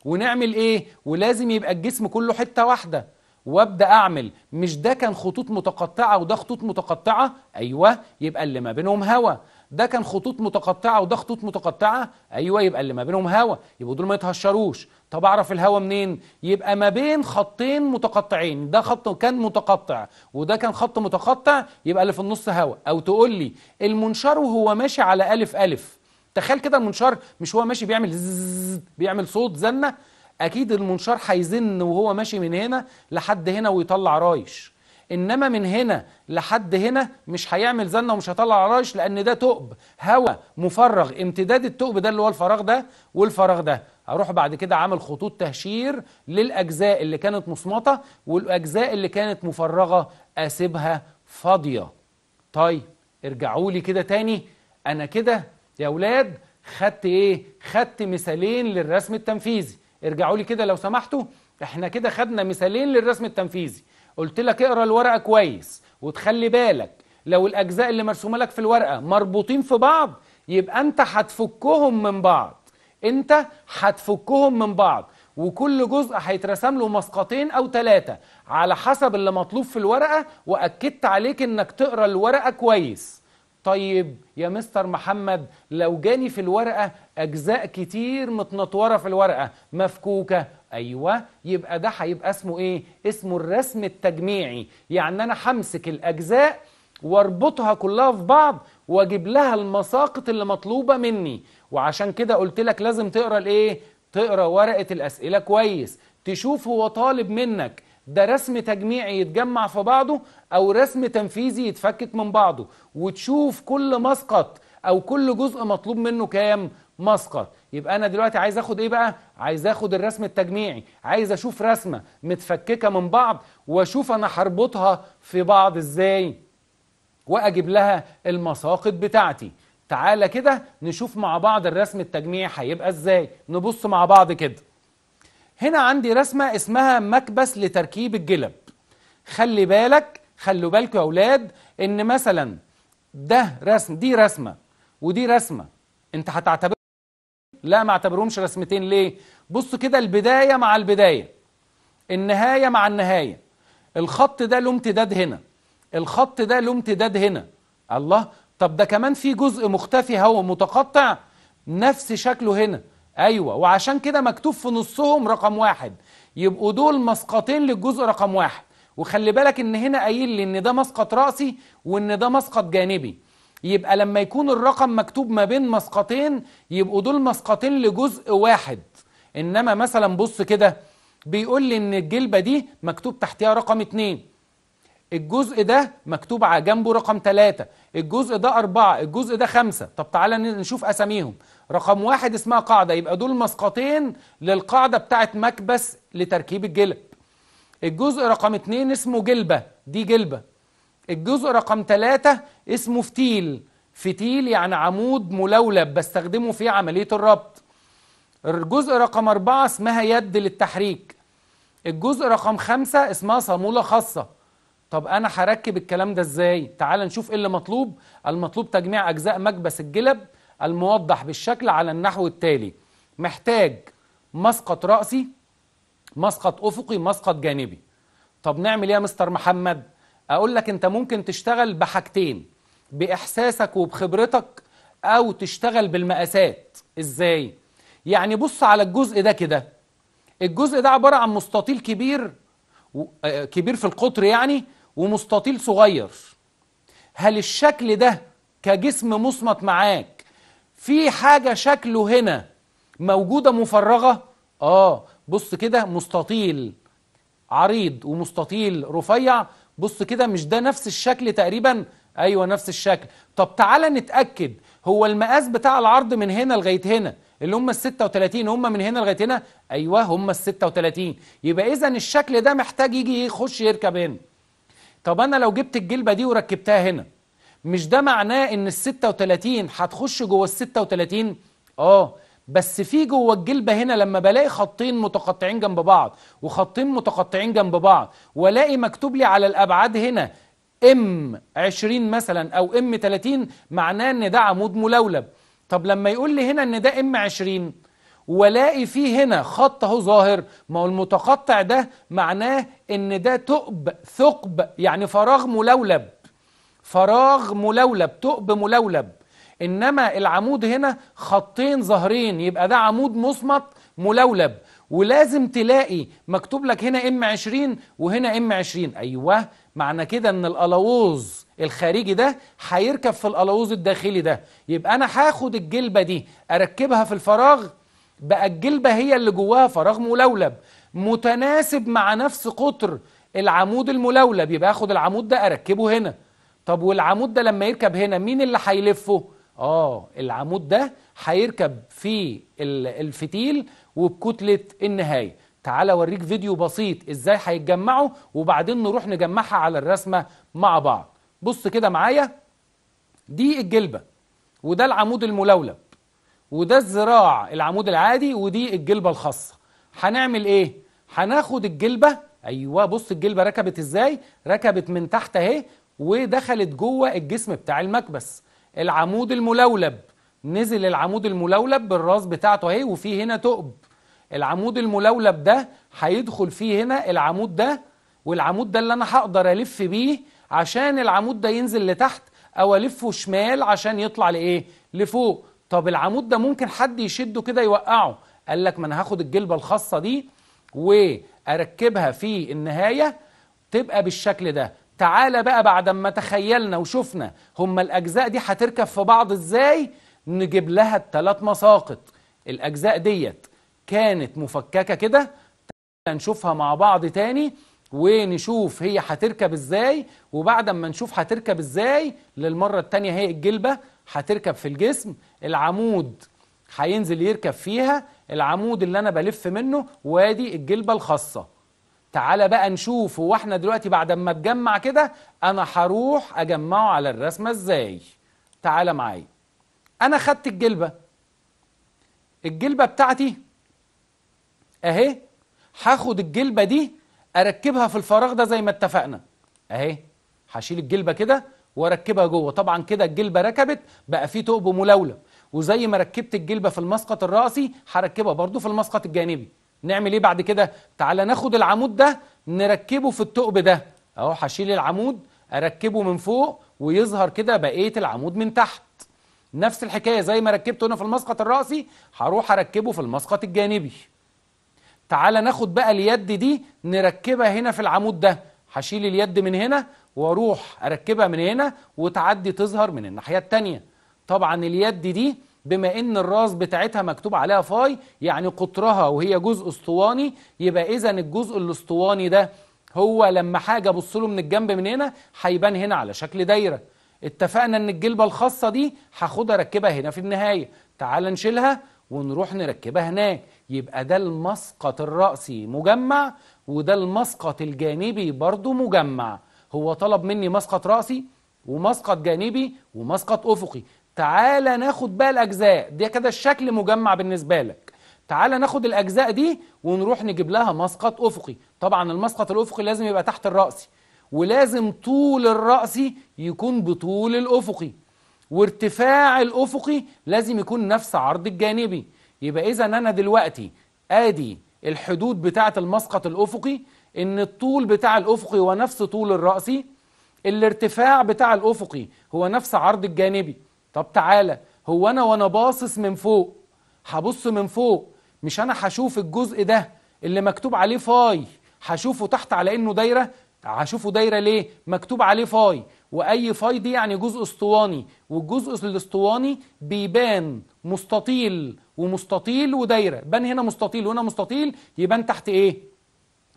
ونعمل ايه ولازم يبقى الجسم كله حتة واحدة وابدا اعمل مش ده كان خطوط متقطعه وده خطوط متقطعه ايوه يبقى اللي ما بينهم هوا ده كان خطوط متقطعه وده خطوط متقطعه ايوه يبقى اللي ما بينهم هوا يبقوا دول ما يتهشروش طب اعرف الهوا منين يبقى ما بين خطين متقطعين ده خط كان متقطع وده كان خط متقطع يبقى اللي في النص هوا او تقول لي المنشار وهو ماشي على الف الف تخيل كده المنشار مش هو ماشي بيعمل زز بيعمل صوت زنه اكيد المنشار هيزن وهو ماشي من هنا لحد هنا ويطلع رايش انما من هنا لحد هنا مش هيعمل زنه ومش هيطلع رايش لان ده تقب هواء مفرغ امتداد التقب ده اللي هو الفراغ ده والفراغ ده اروح بعد كده عامل خطوط تهشير للاجزاء اللي كانت مصمطه والاجزاء اللي كانت مفرغه اسيبها فاضيه طيب ارجعوا لي كده تاني انا كده يا أولاد خدت إيه؟ خدت مثالين للرسم التنفيذي ارجعوا لي كده لو سمحتوا احنا كده خدنا مثالين للرسم التنفيذي قلت لك اقرا الورقه كويس وتخلي بالك لو الاجزاء اللي مرسومه لك في الورقه مربوطين في بعض يبقى انت هتفكهم من بعض انت هتفكهم من بعض وكل جزء هيترسم له مسقطين او ثلاثه على حسب اللي مطلوب في الورقه واكدت عليك انك تقرا الورقه كويس طيب يا مستر محمد لو جاني في الورقة أجزاء كتير متنطورة في الورقة مفكوكة أيوة يبقى ده هيبقى اسمه إيه؟ اسمه الرسم التجميعي يعني أنا همسك الأجزاء واربطها كلها في بعض واجيب لها المساقط اللي مطلوبة مني وعشان كده قلت لك لازم تقرأ الإيه؟ تقرأ ورقة الأسئلة كويس تشوف هو طالب منك ده رسم تجميعي يتجمع في بعضه او رسم تنفيذي يتفكك من بعضه وتشوف كل مسقط او كل جزء مطلوب منه كام مسقط يبقى انا دلوقتي عايز اخد ايه بقى عايز اخد الرسم التجميعي عايز اشوف رسمه متفككه من بعض واشوف انا هربطها في بعض ازاي واجيب لها المساقط بتاعتي تعالى كده نشوف مع بعض الرسم التجميعي هيبقى ازاي نبص مع بعض كده هنا عندي رسمة اسمها مكبس لتركيب الجلب خلي بالك خلوا بالك يا أولاد إن مثلا ده رسم دي رسمة ودي رسمة أنت هتعتبر لا ما اعتبرهمش رسمتين ليه بصوا كده البداية مع البداية النهاية مع النهاية الخط ده له امتداد هنا الخط ده له امتداد هنا الله طب ده كمان في جزء مختفي هو متقطع نفس شكله هنا ايوه وعشان كده مكتوب في نصهم رقم واحد يبقوا دول مسقطين للجزء رقم واحد وخلي بالك ان هنا قايل لي ان ده مسقط راسي وان ده مسقط جانبي يبقى لما يكون الرقم مكتوب ما بين مسقطين يبقوا دول مسقطين لجزء واحد انما مثلا بص كده بيقول لي ان الجلبه دي مكتوب تحتها رقم اتنين الجزء ده مكتوب على جنبه رقم ثلاثة الجزء ده أربعة الجزء ده خمسة طب تعالى نشوف أساميهم رقم واحد اسمها قاعدة يبقى دول مسقطين للقاعدة بتاعت مكبس لتركيب الجلب الجزء رقم اتنين اسمه جلبة دي جلبة الجزء رقم ثلاثة اسمه فتيل فتيل يعني عمود ملولب بستخدمه في عملية الربط الجزء رقم أربعة اسمها يد للتحريك الجزء رقم خمسة اسمها صامولة خاصة طب أنا هركب الكلام ده إزاي؟ تعال نشوف إيه اللي مطلوب المطلوب تجميع أجزاء مكبس الجلب الموضح بالشكل على النحو التالي محتاج مسقط رأسي مسقط أفقي مسقط جانبي طب نعمل ايه يا مستر محمد اقول لك انت ممكن تشتغل بحاجتين باحساسك وبخبرتك او تشتغل بالمقاسات ازاي يعني بص على الجزء ده كده الجزء ده عباره عن مستطيل كبير آه، آه، كبير في القطر يعني ومستطيل صغير هل الشكل ده كجسم مصمت معاك في حاجة شكله هنا موجودة مفرغة اه بص كده مستطيل عريض ومستطيل رفيع بص كده مش ده نفس الشكل تقريبا ايوه نفس الشكل طب تعالى نتأكد هو المقاس بتاع العرض من هنا لغاية هنا اللي هم ال 36 هم من هنا لغايه هنا ايوه هم ال 36 يبقى اذا الشكل ده محتاج يجي إيه؟ يخش يركب هنا طب انا لو جبت الجلبه دي وركبتها هنا مش ده معناه ان ال 36 هتخش جوه ال 36 اه بس في جوه الجلبه هنا لما بلاقي خطين متقطعين جنب بعض وخطين متقطعين جنب بعض والاقي مكتوب لي على الابعاد هنا ام 20 مثلا او ام 30 معناه ان ده عمود ملولب طب لما يقول لي هنا ان ده ام 20 والاقي فيه هنا خط اهو ظاهر ما هو المتقطع ده معناه ان ده ثقب ثقب يعني فراغ ملولب فراغ ملولب تقب ملولب انما العمود هنا خطين ظهرين يبقى ده عمود مصمت ملولب ولازم تلاقي مكتوب لك هنا ام 20 وهنا ام 20 ايوه معنى كده ان الالاوز الخارجي ده هيركب في الالاوز الداخلي ده يبقى انا هاخد الجلبه دي اركبها في الفراغ بقى الجلبه هي اللي جواها فراغ ملولب متناسب مع نفس قطر العمود الملولب يبقى اخد العمود ده اركبه هنا طب والعمود ده لما يركب هنا مين اللي هيلفه اه العمود ده هيركب في الفتيل وبكتله النهايه تعالى اوريك فيديو بسيط ازاي هيتجمعوا وبعدين نروح نجمعها على الرسمه مع بعض بص كده معايا دي الجلبه وده العمود الملولب وده الذراع العمود العادي ودي الجلبه الخاصه هنعمل ايه هناخد الجلبه ايوه بص الجلبه ركبت ازاي ركبت من تحت اهي ودخلت جوه الجسم بتاع المكبس العمود الملولب نزل العمود الملولب بالراس بتاعته اهي وفي هنا تقب العمود الملولب ده هيدخل فيه هنا العمود ده والعمود ده اللي انا هقدر الف بيه عشان العمود ده ينزل لتحت او الفه شمال عشان يطلع لايه لفوق طب العمود ده ممكن حد يشده كده يوقعه قال لك ما انا هاخد الجلبه الخاصه دي واركبها في النهايه تبقى بالشكل ده تعالى بقى بعد ما تخيلنا وشفنا هما الأجزاء دي هتركب في بعض إزاي نجيب لها الثلاث مساقط الأجزاء ديت كانت مفككة كده تعالى نشوفها مع بعض تاني ونشوف هي هتركب ازاي وبعد ما نشوف هتركب ازاي للمرة التانية هي الجلبة هتركب في الجسم العمود هينزل يركب فيها العمود اللي انا بلف منه وادي الجلبة الخاصة تعالى بقى نشوف هو احنا دلوقتي بعد ما اتجمع كده انا هروح اجمعه على الرسمه ازاي تعالى معايا انا خدت الجلبه الجلبه بتاعتي اهي هاخد الجلبه دي اركبها في الفراغ ده زي ما اتفقنا اهي هشيل الجلبه كده واركبها جوه طبعا كده الجلبه ركبت بقى في ثقب ملولب وزي ما ركبت الجلبه في المسقط الراسي هركبها برضو في المسقط الجانبي نعمل ايه بعد كده تعالى ناخد العمود ده نركبه في الثقب ده اهو هشيل العمود اركبه من فوق ويظهر كده بقيه العمود من تحت نفس الحكايه زي ما ركبته هنا في المسقط الراسي هروح اركبه في المسقط الجانبي تعالى ناخد بقى اليد دي نركبها هنا في العمود ده هشيل اليد من هنا واروح اركبها من هنا وتعدي تظهر من الناحيه الثانيه طبعا اليد دي بما ان الراس بتاعتها مكتوب عليها فاي يعني قطرها وهي جزء اسطواني يبقى اذا الجزء الاسطواني ده هو لما حاجه ابص له من الجنب من هنا هيبان هنا على شكل دايره اتفقنا ان الجلبه الخاصه دي هاخدها اركبها هنا في النهايه تعال نشيلها ونروح نركبها هناك يبقى ده المسقط الرأسي مجمع وده المسقط الجانبي برضه مجمع هو طلب مني مسقط رأسي ومسقط جانبي ومسقط أفقي تعالى ناخد بقى الأجزاء دي كده الشكل مجمع بالنسبة لك تعالى ناخد الأجزاء دي ونروح نجيب لها مسقط أفقي طبعا المسقط الأفقي لازم يبقى تحت الرأس ولازم طول الراسي يكون بطول الأفقي وارتفاع الأفقي لازم يكون نفس عرض الجانبي يبقى إذا أنا دلوقتي آدي الحدود بتاعة المسقط الأفقي إن الطول بتاع الأفقي هو نفس طول الرأسي الارتفاع بتاع الأفقي هو نفس عرض الجانبي طب تعالى هو انا وانا باصص من فوق هبص من فوق مش انا هشوف الجزء ده اللي مكتوب عليه فاي هشوفه تحت على انه دايره هشوفه دايره ليه مكتوب عليه فاي واي فاي دي يعني جزء اسطواني والجزء الاسطواني بيبان مستطيل ومستطيل ودايره بان هنا مستطيل وهنا مستطيل يبان تحت ايه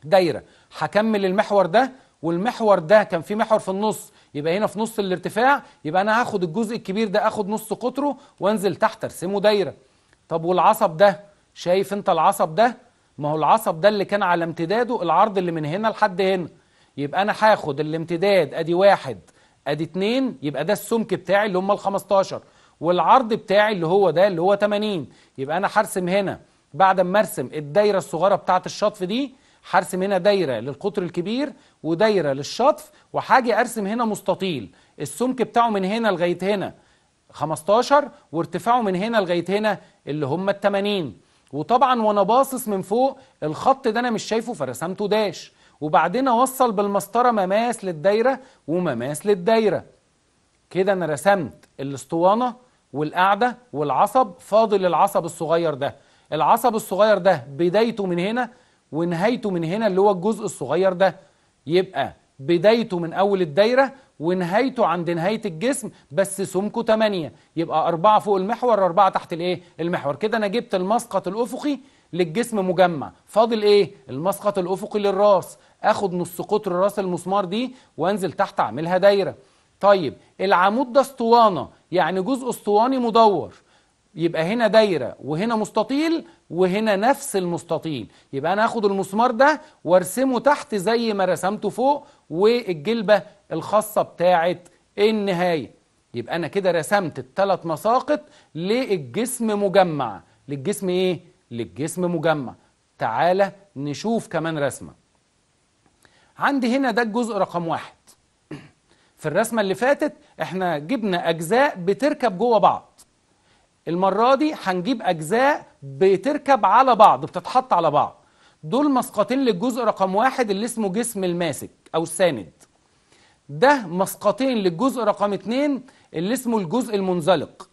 دايره هكمل المحور ده والمحور ده كان في محور في النص يبقى هنا في نص الارتفاع يبقى انا هاخد الجزء الكبير ده اخد نص قطره وانزل تحت ارسمه دايره طب والعصب ده شايف انت العصب ده ما هو العصب ده اللي كان على امتداده العرض اللي من هنا لحد هنا يبقى انا هاخد الامتداد ادي واحد ادي اتنين يبقى ده السمك بتاعي اللي هم ال 15 والعرض بتاعي اللي هو ده اللي هو 80 يبقى انا هرسم هنا بعد ما ارسم الدايره الصغيره بتاعت الشطف دي هرسم هنا دايره للقطر الكبير ودايره للشطف وهاجي ارسم هنا مستطيل السمك بتاعه من هنا لغايه هنا 15 وارتفاعه من هنا لغايه هنا اللي هم ال 80 وطبعا وانا باصص من فوق الخط ده انا مش شايفه فرسمته داش وبعدين اوصل بالمسطره مماس للدايره ومماس للدايره كده انا رسمت الاسطوانه والقعده والعصب فاضل العصب الصغير ده العصب الصغير ده بدايته من هنا ونهايته من هنا اللي هو الجزء الصغير ده يبقى بدايته من أول الدايرة ونهايته عند نهاية الجسم بس سمكه 8 يبقى 4 فوق المحور و4 تحت الايه المحور كده أنا جبت المسقط الأفقي للجسم مجمع فاضل ايه المسقط الأفقي للراس اخد نص قطر راس المسمار دي وانزل تحت اعملها دايرة طيب العمود ده اسطوانة يعني جزء اسطواني مدور يبقى هنا دايرة وهنا مستطيل وهنا نفس المستطيل يبقى أنا هاخد المسمار ده وارسمه تحت زي ما رسمته فوق والجلبة الخاصة بتاعة النهاية يبقى أنا كده رسمت الثلاث مساقط للجسم مجمع للجسم إيه؟ للجسم مجمع تعالى نشوف كمان رسمة عندي هنا ده الجزء رقم واحد في الرسمة اللي فاتت احنا جبنا أجزاء بتركب جوه بعض المرة دي هنجيب أجزاء بتركب على بعض بتتحط على بعض دول مسقطين للجزء رقم واحد اللي اسمه جسم الماسك أو الساند ده مسقطين للجزء رقم اتنين اللي اسمه الجزء المنزلق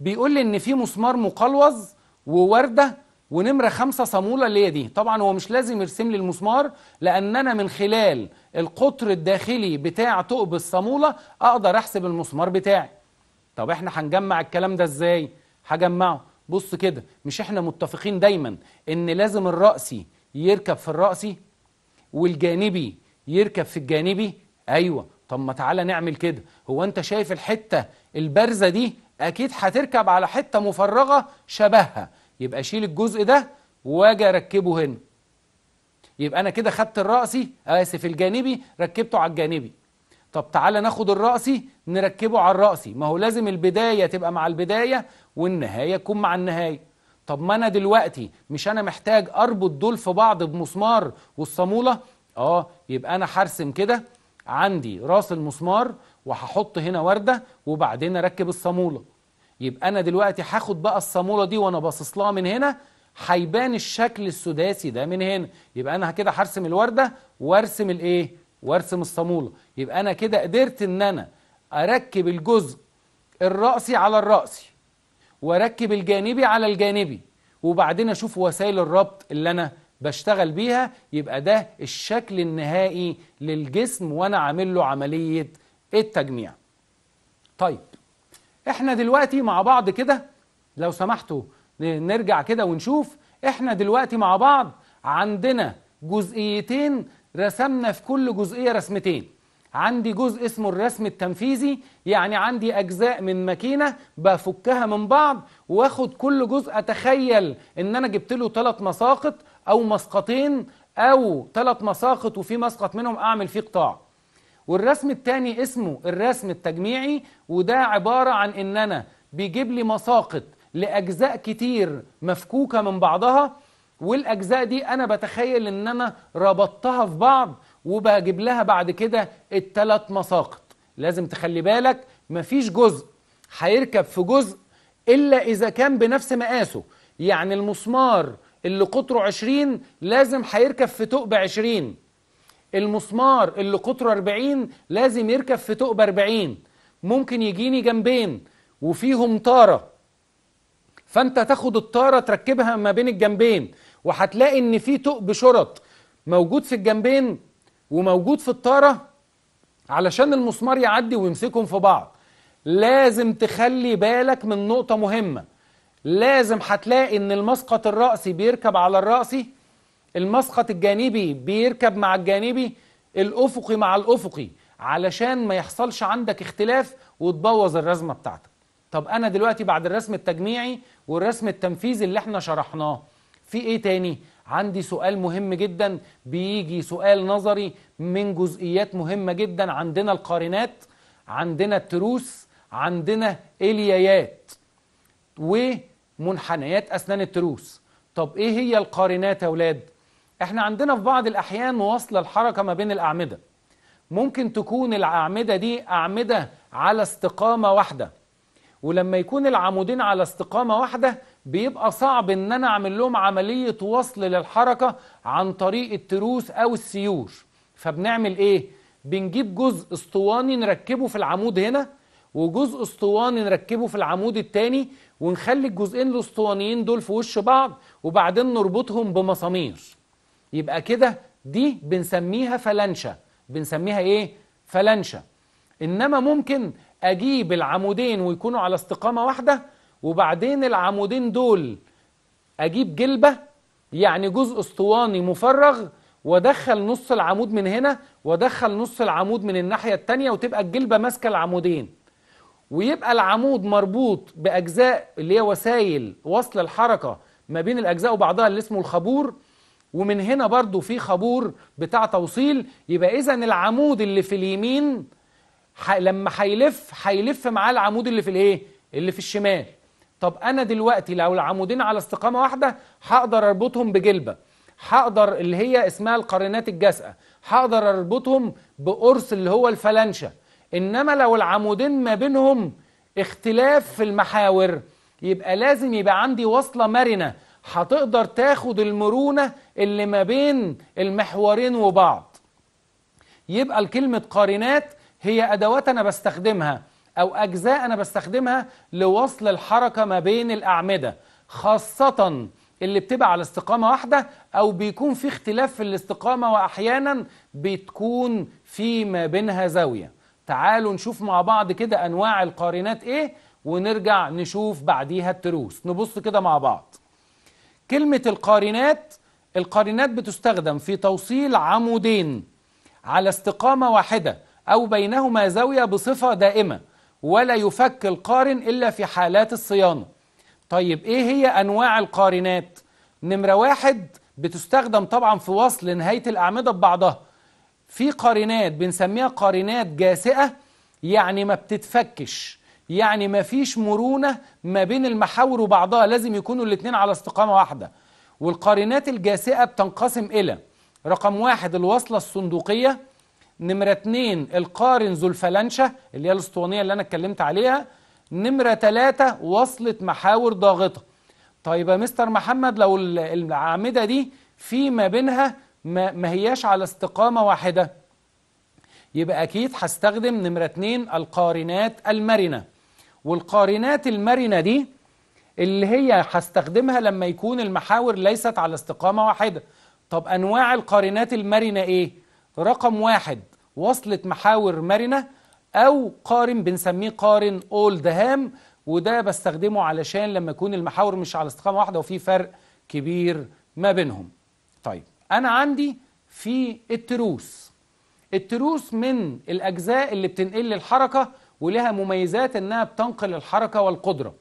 بيقول لي إن في مسمار مقلوز ووردة ونمرة خمسة صامولة اللي هي دي طبعا هو مش لازم يرسم لي المسمار لأن أنا من خلال القطر الداخلي بتاع ثقب الصامولة أقدر أحسب المسمار بتاعي طب احنا هنجمع الكلام ده ازاي هجمعه بص كده مش احنا متفقين دايما ان لازم الرأسي يركب في الرأسي والجانبي يركب في الجانبي ايوه طب ما تعالى نعمل كده هو انت شايف الحتة البارزة دي اكيد هتركب على حتة مفرغة شبهها يبقى شيل الجزء ده واجي اركبه هنا يبقى انا كده خدت الرأسي اسف الجانبي ركبته على الجانبي طب تعالى ناخد الرأسي نركبه على الرأسي ما هو لازم البداية تبقى مع البداية والنهاية تكون مع النهاية طب ما أنا دلوقتي مش أنا محتاج أربط دول في بعض بمسمار والصامولة آه يبقى أنا هرسم كده عندي راس المسمار وهحط هنا وردة وبعدين أركب الصامولة يبقى أنا دلوقتي هاخد بقى الصامولة دي وأنا باصص لها من هنا هيبان الشكل السداسي ده من هنا يبقى أنا كده هرسم الوردة وأرسم الإيه وارسم الصامولة يبقى انا كده قدرت ان انا اركب الجزء الرأسي على الرأسي واركب الجانبي على الجانبي وبعدين اشوف وسائل الربط اللي انا بشتغل بيها يبقى ده الشكل النهائي للجسم وانا عامل له عملية التجميع طيب احنا دلوقتي مع بعض كده لو سمحتوا نرجع كده ونشوف احنا دلوقتي مع بعض عندنا جزئيتين رسمنا في كل جزئية رسمتين عندي جزء اسمه الرسم التنفيذي يعني عندي أجزاء من ماكينة بفكها من بعض واخد كل جزء أتخيل إن أنا جبت له ثلاث مساقط أو مسقطين أو ثلاث مساقط وفي مسقط منهم أعمل فيه قطاع والرسم الثاني اسمه الرسم التجميعي وده عبارة عن إن أنا بيجيب لي مساقط لأجزاء كتير مفكوكة من بعضها والاجزاء دي انا بتخيل ان انا ربطتها في بعض وبجيب لها بعد كده التلات مساقط لازم تخلي بالك مفيش جزء هيركب في جزء الا اذا كان بنفس مقاسه يعني المسمار اللي قطره 20 لازم هيركب في ثقب 20 المسمار اللي قطره 40 لازم يركب في ثقب 40 ممكن يجيني جنبين وفيهم طاره فانت تاخد الطاره تركبها ما بين الجنبين وهتلاقي ان في طوق بشرط موجود في الجنبين وموجود في الطاره علشان المسمار يعدي ويمسكهم في بعض لازم تخلي بالك من نقطه مهمه لازم هتلاقي ان المسقط الرأسي بيركب على الرأسي المسقط الجانبي بيركب مع الجانبي الافقي مع الافقي علشان ما يحصلش عندك اختلاف وتبوظ الرسمه بتاعتك طب انا دلوقتي بعد الرسم التجميعي والرسم التنفيذي اللي احنا شرحناه في ايه تاني عندي سؤال مهم جدا بيجي سؤال نظري من جزئيات مهمة جدا عندنا القارنات عندنا التروس عندنا اليايات ومنحنيات أسنان التروس طب إيه هي القارنات يا أولاد؟ إحنا عندنا في بعض الأحيان واصلة الحركة ما بين الأعمدة ممكن تكون الأعمدة دي أعمدة على استقامة واحدة ولما يكون العمودين على استقامة واحدة بيبقى صعب ان انا اعمل لهم عمليه وصل للحركه عن طريق التروس او السيور فبنعمل ايه بنجيب جزء اسطواني نركبه في العمود هنا وجزء اسطواني نركبه في العمود الثاني ونخلي الجزئين الاسطوانيين دول في وش بعض وبعدين نربطهم بمسامير يبقى كده دي بنسميها فلانشة بنسميها ايه فلانشة انما ممكن اجيب العمودين ويكونوا على استقامة واحدة وبعدين العمودين دول اجيب جلبة يعني جزء اسطواني مفرغ وادخل نص العمود من هنا وادخل نص العمود من الناحية التانية وتبقى الجلبة ماسكة العمودين ويبقى العمود مربوط باجزاء اللي هي وسائل وصل الحركة ما بين الاجزاء وبعضها اللي اسمه الخبور ومن هنا برضو في خبور بتاع توصيل يبقى اذا العمود اللي في اليمين لما هيلف هيلف معاه العمود اللي في الايه اللي في الشمال طب انا دلوقتي لو العمودين على استقامه واحده هقدر اربطهم بجلبه هقدر اللي هي اسمها القارنات الجاسئه هقدر اربطهم بقرص اللي هو الفلانشه انما لو العمودين ما بينهم اختلاف في المحاور يبقى لازم يبقى عندي وصله مرنه هتقدر تاخد المرونه اللي ما بين المحورين وبعض يبقى الكلمه قارنات هي ادوات انا بستخدمها أو أجزاء أنا بستخدمها لوصل الحركة ما بين الأعمدة خاصة اللي بتبقى على استقامة واحدة أو بيكون في اختلاف في الاستقامة وأحيانا بتكون في ما بينها زاوية تعالوا نشوف مع بعض كده أنواع القارنات إيه ونرجع نشوف بعديها التروس نبص كده مع بعض كلمة القارنات القارنات بتستخدم في توصيل عمودين على استقامة واحدة أو بينهما زاوية بصفة دائمة ولا يفك القارن إلا في حالات الصيانة طيب إيه هي أنواع القارنات؟ نمرة واحد بتستخدم طبعا في وصل نهاية الأعمدة ببعضها في قارنات بنسميها قارنات جاسئة يعني ما بتتفكش يعني ما فيش مرونة ما بين المحاور وبعضها لازم يكونوا الاتنين على استقامة واحدة والقارنات الجاسئة بتنقسم إلى رقم واحد الوصلة الصندوقية نمرة اتنين القارن ذو الفلنشة اللي هي الاسطوانية اللي أنا اتكلمت عليها نمرة تلاتة وصلة محاور ضاغطة طيب يا مستر محمد لو الأعمدة دي في ما بينها ما, ما هياش على استقامة واحدة يبقى أكيد هستخدم نمرة اتنين القارنات المرنة والقارنات المرنة دي اللي هي هستخدمها لما يكون المحاور ليست على استقامة واحدة طب أنواع القارنات المرنة إيه؟ رقم واحد وصلة محاور مرنة أو قارن بنسميه قارن أولد هام وده بستخدمه علشان لما يكون المحاور مش على استقامة واحدة وفي فرق كبير ما بينهم طيب أنا عندي في التروس التروس من الأجزاء اللي بتنقل الحركة ولها مميزات إنها بتنقل الحركة والقدرة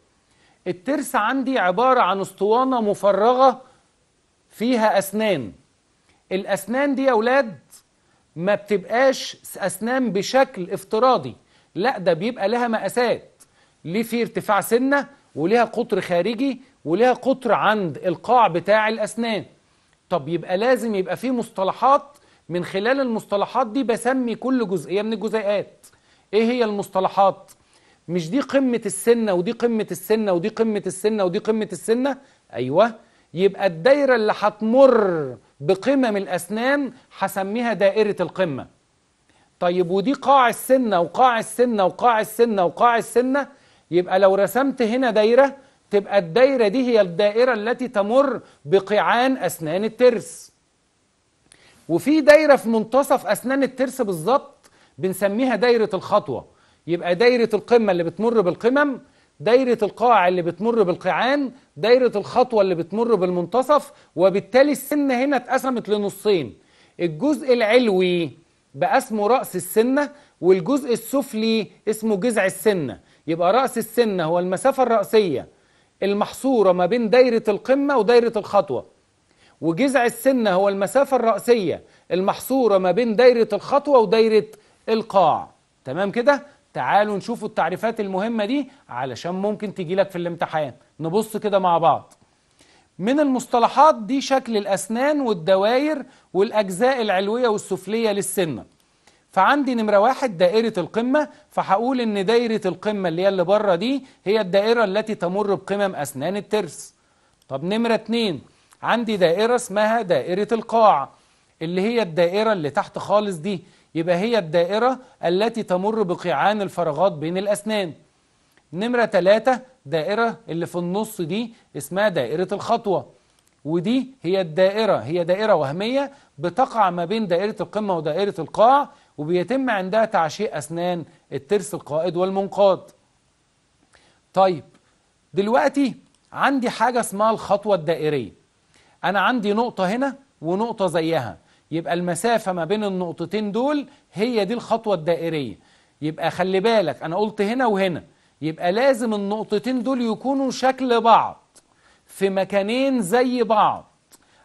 الترس عندي عبارة عن اسطوانة مفرغة فيها أسنان الأسنان دي يا أولاد ما بتبقاش أسنان بشكل افتراضي لا ده بيبقى لها مقاسات ليه في ارتفاع سنة وليها قطر خارجي وليها قطر عند القاع بتاع الأسنان طب يبقى لازم يبقى في مصطلحات من خلال المصطلحات دي بسمي كل جزئية من الجزيئات ايه هي المصطلحات مش دي قمة السنة ودي قمة السنة ودي قمة السنة ودي قمة السنة ايوه يبقى الدايرة اللي هتمر بقمم الأسنان هسميها دائرة القمة طيب ودي قاع السنة وقاع السنة وقاع السنة وقاع السنة يبقى لو رسمت هنا دايرة تبقى الدايرة دي هي الدائرة التي تمر بقيعان أسنان الترس وفي دايرة في منتصف أسنان الترس بالظبط بنسميها دايرة الخطوة يبقى دايرة القمة اللي بتمر بالقمم دايرة القاع اللي بتمر بالقيعان دايرة الخطوة اللي بتمر بالمنتصف وبالتالي السنة هنا اتقسمت لنصين الجزء العلوي بقى اسمه رأس السنة والجزء السفلي اسمه جذع السنة يبقى رأس السنة هو المسافة الرأسية المحصورة ما بين دايرة القمة ودايرة الخطوة وجذع السنة هو المسافة الرأسية المحصورة ما بين دايرة الخطوة ودايرة القاع تمام كده تعالوا نشوفوا التعريفات المهمة دي علشان ممكن تيجي لك في الامتحان نبص كده مع بعض من المصطلحات دي شكل الأسنان والدوائر والأجزاء العلوية والسفلية للسنة فعندي نمرة واحد دائرة القمة فهقول إن دائرة القمة اللي هي اللي بره دي هي الدائرة التي تمر بقمم أسنان الترس طب نمرة اتنين عندي دائرة اسمها دائرة القاع اللي هي الدائرة اللي تحت خالص دي يبقى هي الدائرة التي تمر بقيعان الفراغات بين الأسنان نمرة ثلاثة دائرة اللي في النص دي اسمها دائرة الخطوة ودي هي الدائرة هي دائرة وهمية بتقع ما بين دائرة القمة ودائرة القاع وبيتم عندها تعشيء أسنان الترس القائد والمنقاد طيب دلوقتي عندي حاجة اسمها الخطوة الدائرية أنا عندي نقطة هنا ونقطة زيها يبقى المسافة ما بين النقطتين دول هي دي الخطوة الدائرية يبقى خلي بالك أنا قلت هنا وهنا يبقى لازم النقطتين دول يكونوا شكل بعض في مكانين زي بعض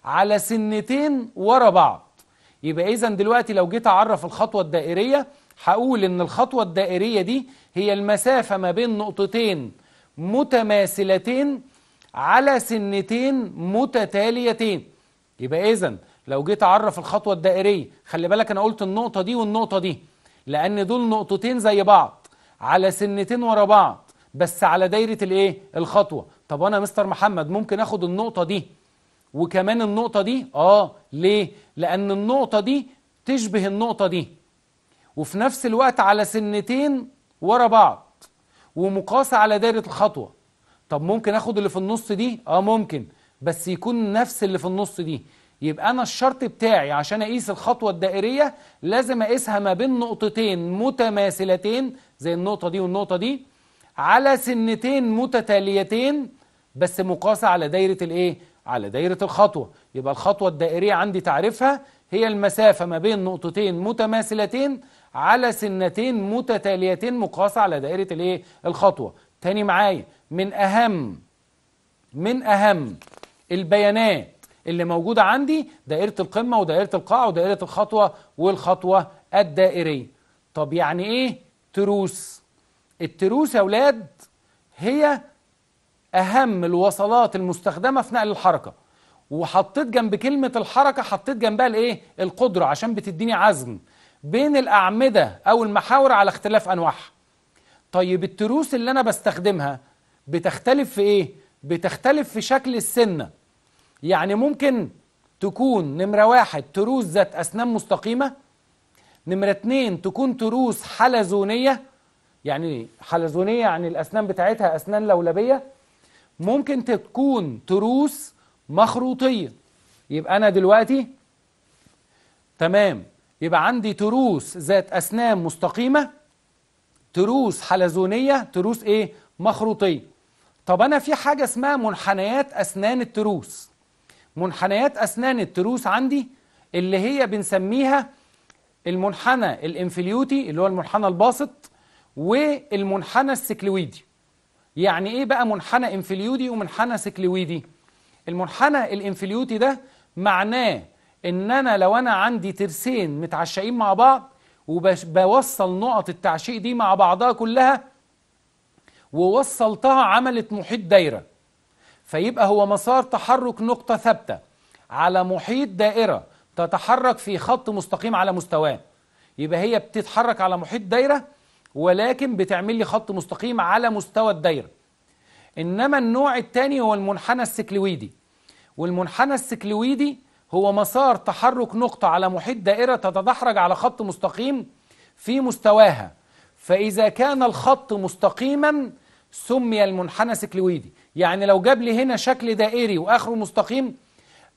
على سنتين ورا بعض يبقى إذا دلوقتي لو جيت أعرف الخطوة الدائرية هقول إن الخطوة الدائرية دي هي المسافة ما بين نقطتين متماثلتين على سنتين متتاليتين يبقى إذا لو جيت اعرف الخطوه الدائريه خلي بالك انا قلت النقطه دي والنقطه دي لان دول نقطتين زي بعض على سنتين ورا بعض بس على دايره الايه الخطوه طب انا مستر محمد ممكن اخد النقطه دي وكمان النقطه دي اه ليه لان النقطه دي تشبه النقطه دي وفي نفس الوقت على سنتين ورا بعض ومقاسه على دايره الخطوه طب ممكن اخد اللي في النص دي اه ممكن بس يكون نفس اللي في النص دي يبقى أنا الشرط بتاعي عشان أقيس الخطوة الدائرية لازم أقيسها ما بين نقطتين متماثلتين زي النقطة دي والنقطة دي على سنتين متتاليتين بس مقاسة على دايرة الإيه؟ على دايرة الخطوة يبقى الخطوة الدائرية عندي تعريفها هي المسافة ما بين نقطتين متماثلتين على سنتين متتاليتين مقاسة على دائرة الايه الخطوة تاني معايا من أهم من أهم البيانات اللي موجودة عندي دائرة القمة ودائرة القاع ودائرة الخطوة والخطوة الدائرية طب يعني ايه تروس التروس يا اولاد هي اهم الوصلات المستخدمة في نقل الحركة وحطيت جنب كلمة الحركة حطيت جنبها الايه القدرة عشان بتديني عزم بين الأعمدة أو المحاور على اختلاف أنواعها طيب التروس اللي أنا بستخدمها بتختلف في إيه؟ بتختلف في شكل السنة يعني ممكن تكون نمرة واحد تروس ذات أسنان مستقيمة نمرة اتنين تكون تروس حلزونية يعني حلزونية يعني الأسنان بتاعتها أسنان لولبية ممكن تكون تروس مخروطية يبقى أنا دلوقتي تمام يبقى عندي تروس ذات أسنان مستقيمة تروس حلزونية تروس إيه؟ مخروطية طب أنا في حاجة اسمها منحنيات أسنان التروس منحنيات أسنان التروس عندي اللي هي بنسميها المنحنى الانفليوتي اللي هو المنحنى الباسط والمنحنى السكلويدي يعني ايه بقى منحنى انفليودي ومنحنى سكلويدي المنحنى الانفليوتي ده معناه ان انا لو انا عندي ترسين متعشقين مع بعض وبوصل نقط التعشيق دي مع بعضها كلها ووصلتها عملت محيط دايره فيبقى هو مسار تحرك نقطة ثابتة على محيط دائرة تتحرك في خط مستقيم على مستواه يبقى هي بتتحرك على محيط دايرة ولكن بتعمل لي خط مستقيم على مستوى الدايرة إنما النوع الثاني هو المنحنى السكلويدي والمنحنى السكلويدي هو مسار تحرك نقطة على محيط دائرة تتدحرج على خط مستقيم في مستواها فإذا كان الخط مستقيما سمي المنحنى سكلويدي يعني لو جاب لي هنا شكل دائري واخره مستقيم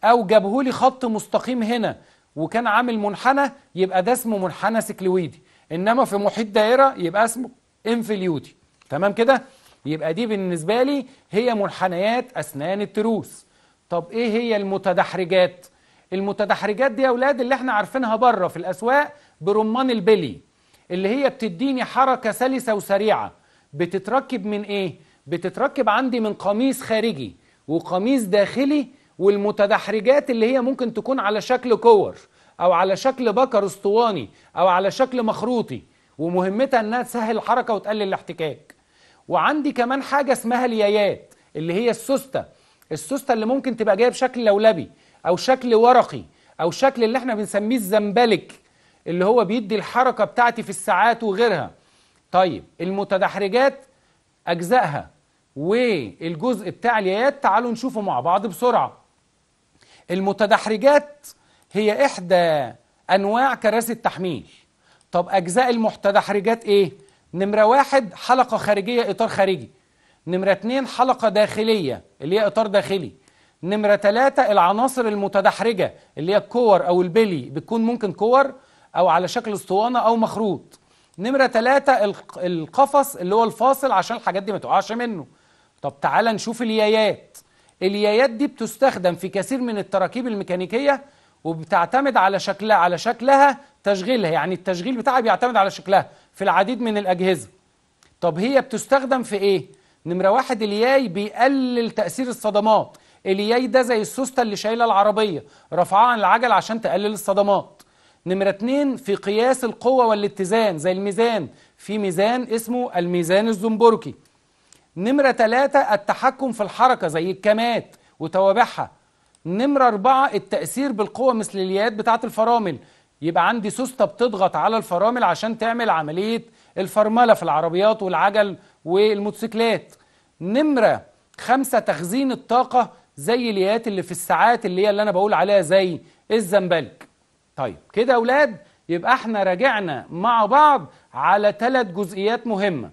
او جابه لي خط مستقيم هنا وكان عامل منحنى يبقى ده اسمه منحنى سكلويدي انما في محيط دائره يبقى اسمه انفليوتي تمام كده يبقى دي بالنسبه لي هي منحنيات اسنان التروس طب ايه هي المتدحرجات المتدحرجات دي يا اولاد اللي احنا عارفينها بره في الاسواق برمان البلي اللي هي بتديني حركه سلسه وسريعه بتتركب من ايه بتتركب عندي من قميص خارجي وقميص داخلي والمتدحرجات اللي هي ممكن تكون على شكل كور او على شكل بكر اسطواني او على شكل مخروطي ومهمتها انها تسهل الحركه وتقلل الاحتكاك وعندي كمان حاجه اسمها اليايات اللي هي السوسته السوسته اللي ممكن تبقى جايه بشكل لولبي او شكل ورقي او شكل اللي احنا بنسميه الزمبلك اللي هو بيدي الحركه بتاعتي في الساعات وغيرها طيب المتدحرجات اجزائها والجزء بتاع اليايات تعالوا نشوفه مع بعض بسرعة المتدحرجات هي إحدى أنواع كراسي التحميل طب أجزاء المتدحرجات إيه؟ نمرة واحد حلقة خارجية إطار خارجي نمرة اتنين حلقة داخلية اللي هي إطار داخلي نمرة ثلاثة العناصر المتدحرجة اللي هي الكور أو البلي بتكون ممكن كور أو على شكل اسطوانة أو مخروط نمرة ثلاثة القفص اللي هو الفاصل عشان الحاجات دي ما تقعش منه طب تعال نشوف اليايات اليايات دي بتستخدم في كثير من التراكيب الميكانيكيه وبتعتمد على شكلها على شكلها تشغيلها يعني التشغيل بتاعها بيعتمد على شكلها في العديد من الاجهزه طب هي بتستخدم في ايه نمره واحد الياي بيقلل تاثير الصدمات الياي ده زي السوسته اللي شايله العربيه رافعاها عن العجل عشان تقلل الصدمات نمرة اتنين في قياس القوة والاتزان زي الميزان في ميزان اسمه الميزان الزنبركي نمرة ثلاثة التحكم في الحركة زي الكمات وتوابعها نمرة أربعة التأثير بالقوة مثل اليد بتاعة الفرامل يبقى عندي سوستة بتضغط على الفرامل عشان تعمل عملية الفرملة في العربيات والعجل والموتوسيكلات نمرة خمسة تخزين الطاقة زي اليات اللي في الساعات اللي هي اللي أنا بقول عليها زي الزنبلك طيب كده يا أولاد يبقى احنا راجعنا مع بعض على ثلاث جزئيات مهمة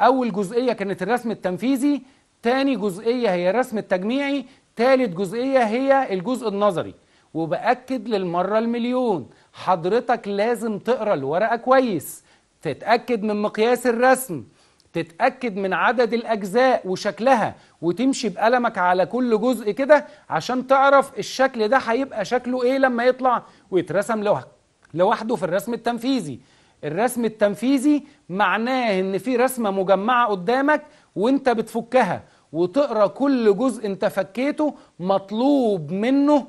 أول جزئية كانت الرسم التنفيذي تاني جزئية هي الرسم التجميعي تالت جزئية هي الجزء النظري وبأكد للمرة المليون حضرتك لازم تقرأ الورقة كويس تتأكد من مقياس الرسم تتأكد من عدد الأجزاء وشكلها وتمشي بقلمك على كل جزء كده عشان تعرف الشكل ده هيبقى شكله إيه لما يطلع ويترسم لوحده في الرسم التنفيذي الرسم التنفيذي معناه ان في رسمه مجمعه قدامك وانت بتفكها وتقرا كل جزء انت فكيته مطلوب منه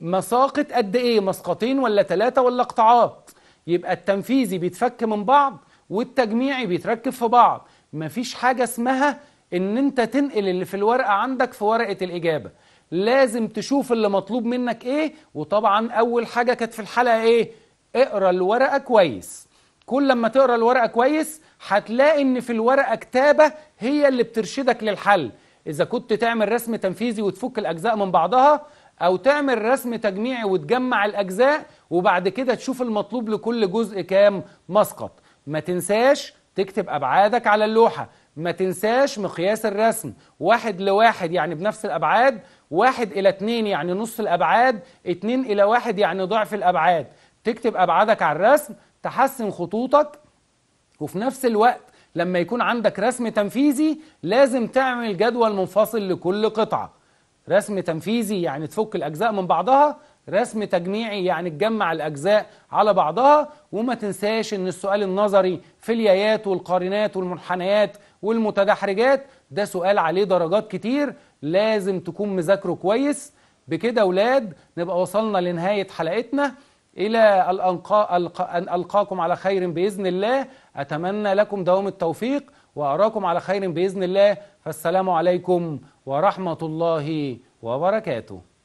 مساقط قد ايه مسقطين ولا ثلاثه ولا قطاعات يبقى التنفيذي بيتفك من بعض والتجميعي بيتركب في بعض مفيش حاجه اسمها ان انت تنقل اللي في الورقه عندك في ورقه الاجابه لازم تشوف اللي مطلوب منك ايه وطبعا اول حاجه كانت في الحلقه ايه اقرا الورقه كويس كل لما تقرا الورقه كويس هتلاقي ان في الورقه كتابه هي اللي بترشدك للحل اذا كنت تعمل رسم تنفيذي وتفك الاجزاء من بعضها او تعمل رسم تجميعي وتجمع الاجزاء وبعد كده تشوف المطلوب لكل جزء كام مسقط ما تنساش تكتب ابعادك على اللوحه ما تنساش مقياس الرسم واحد لواحد يعني بنفس الابعاد واحد الى اتنين يعني نص الابعاد اتنين الى واحد يعني ضعف الابعاد تكتب أبعادك على الرسم تحسن خطوطك وفي نفس الوقت لما يكون عندك رسم تنفيذي لازم تعمل جدول منفصل لكل قطعة رسم تنفيذي يعني تفك الأجزاء من بعضها رسم تجميعي يعني تجمع الأجزاء على بعضها وما تنساش أن السؤال النظري في اليايات والقارنات والمنحنيات والمتدحرجات ده سؤال عليه درجات كتير لازم تكون مذاكره كويس بكده أولاد نبقى وصلنا لنهاية حلقتنا إلى أن ألقاكم على خير بإذن الله أتمنى لكم دوام التوفيق وأراكم على خير بإذن الله فالسلام عليكم ورحمة الله وبركاته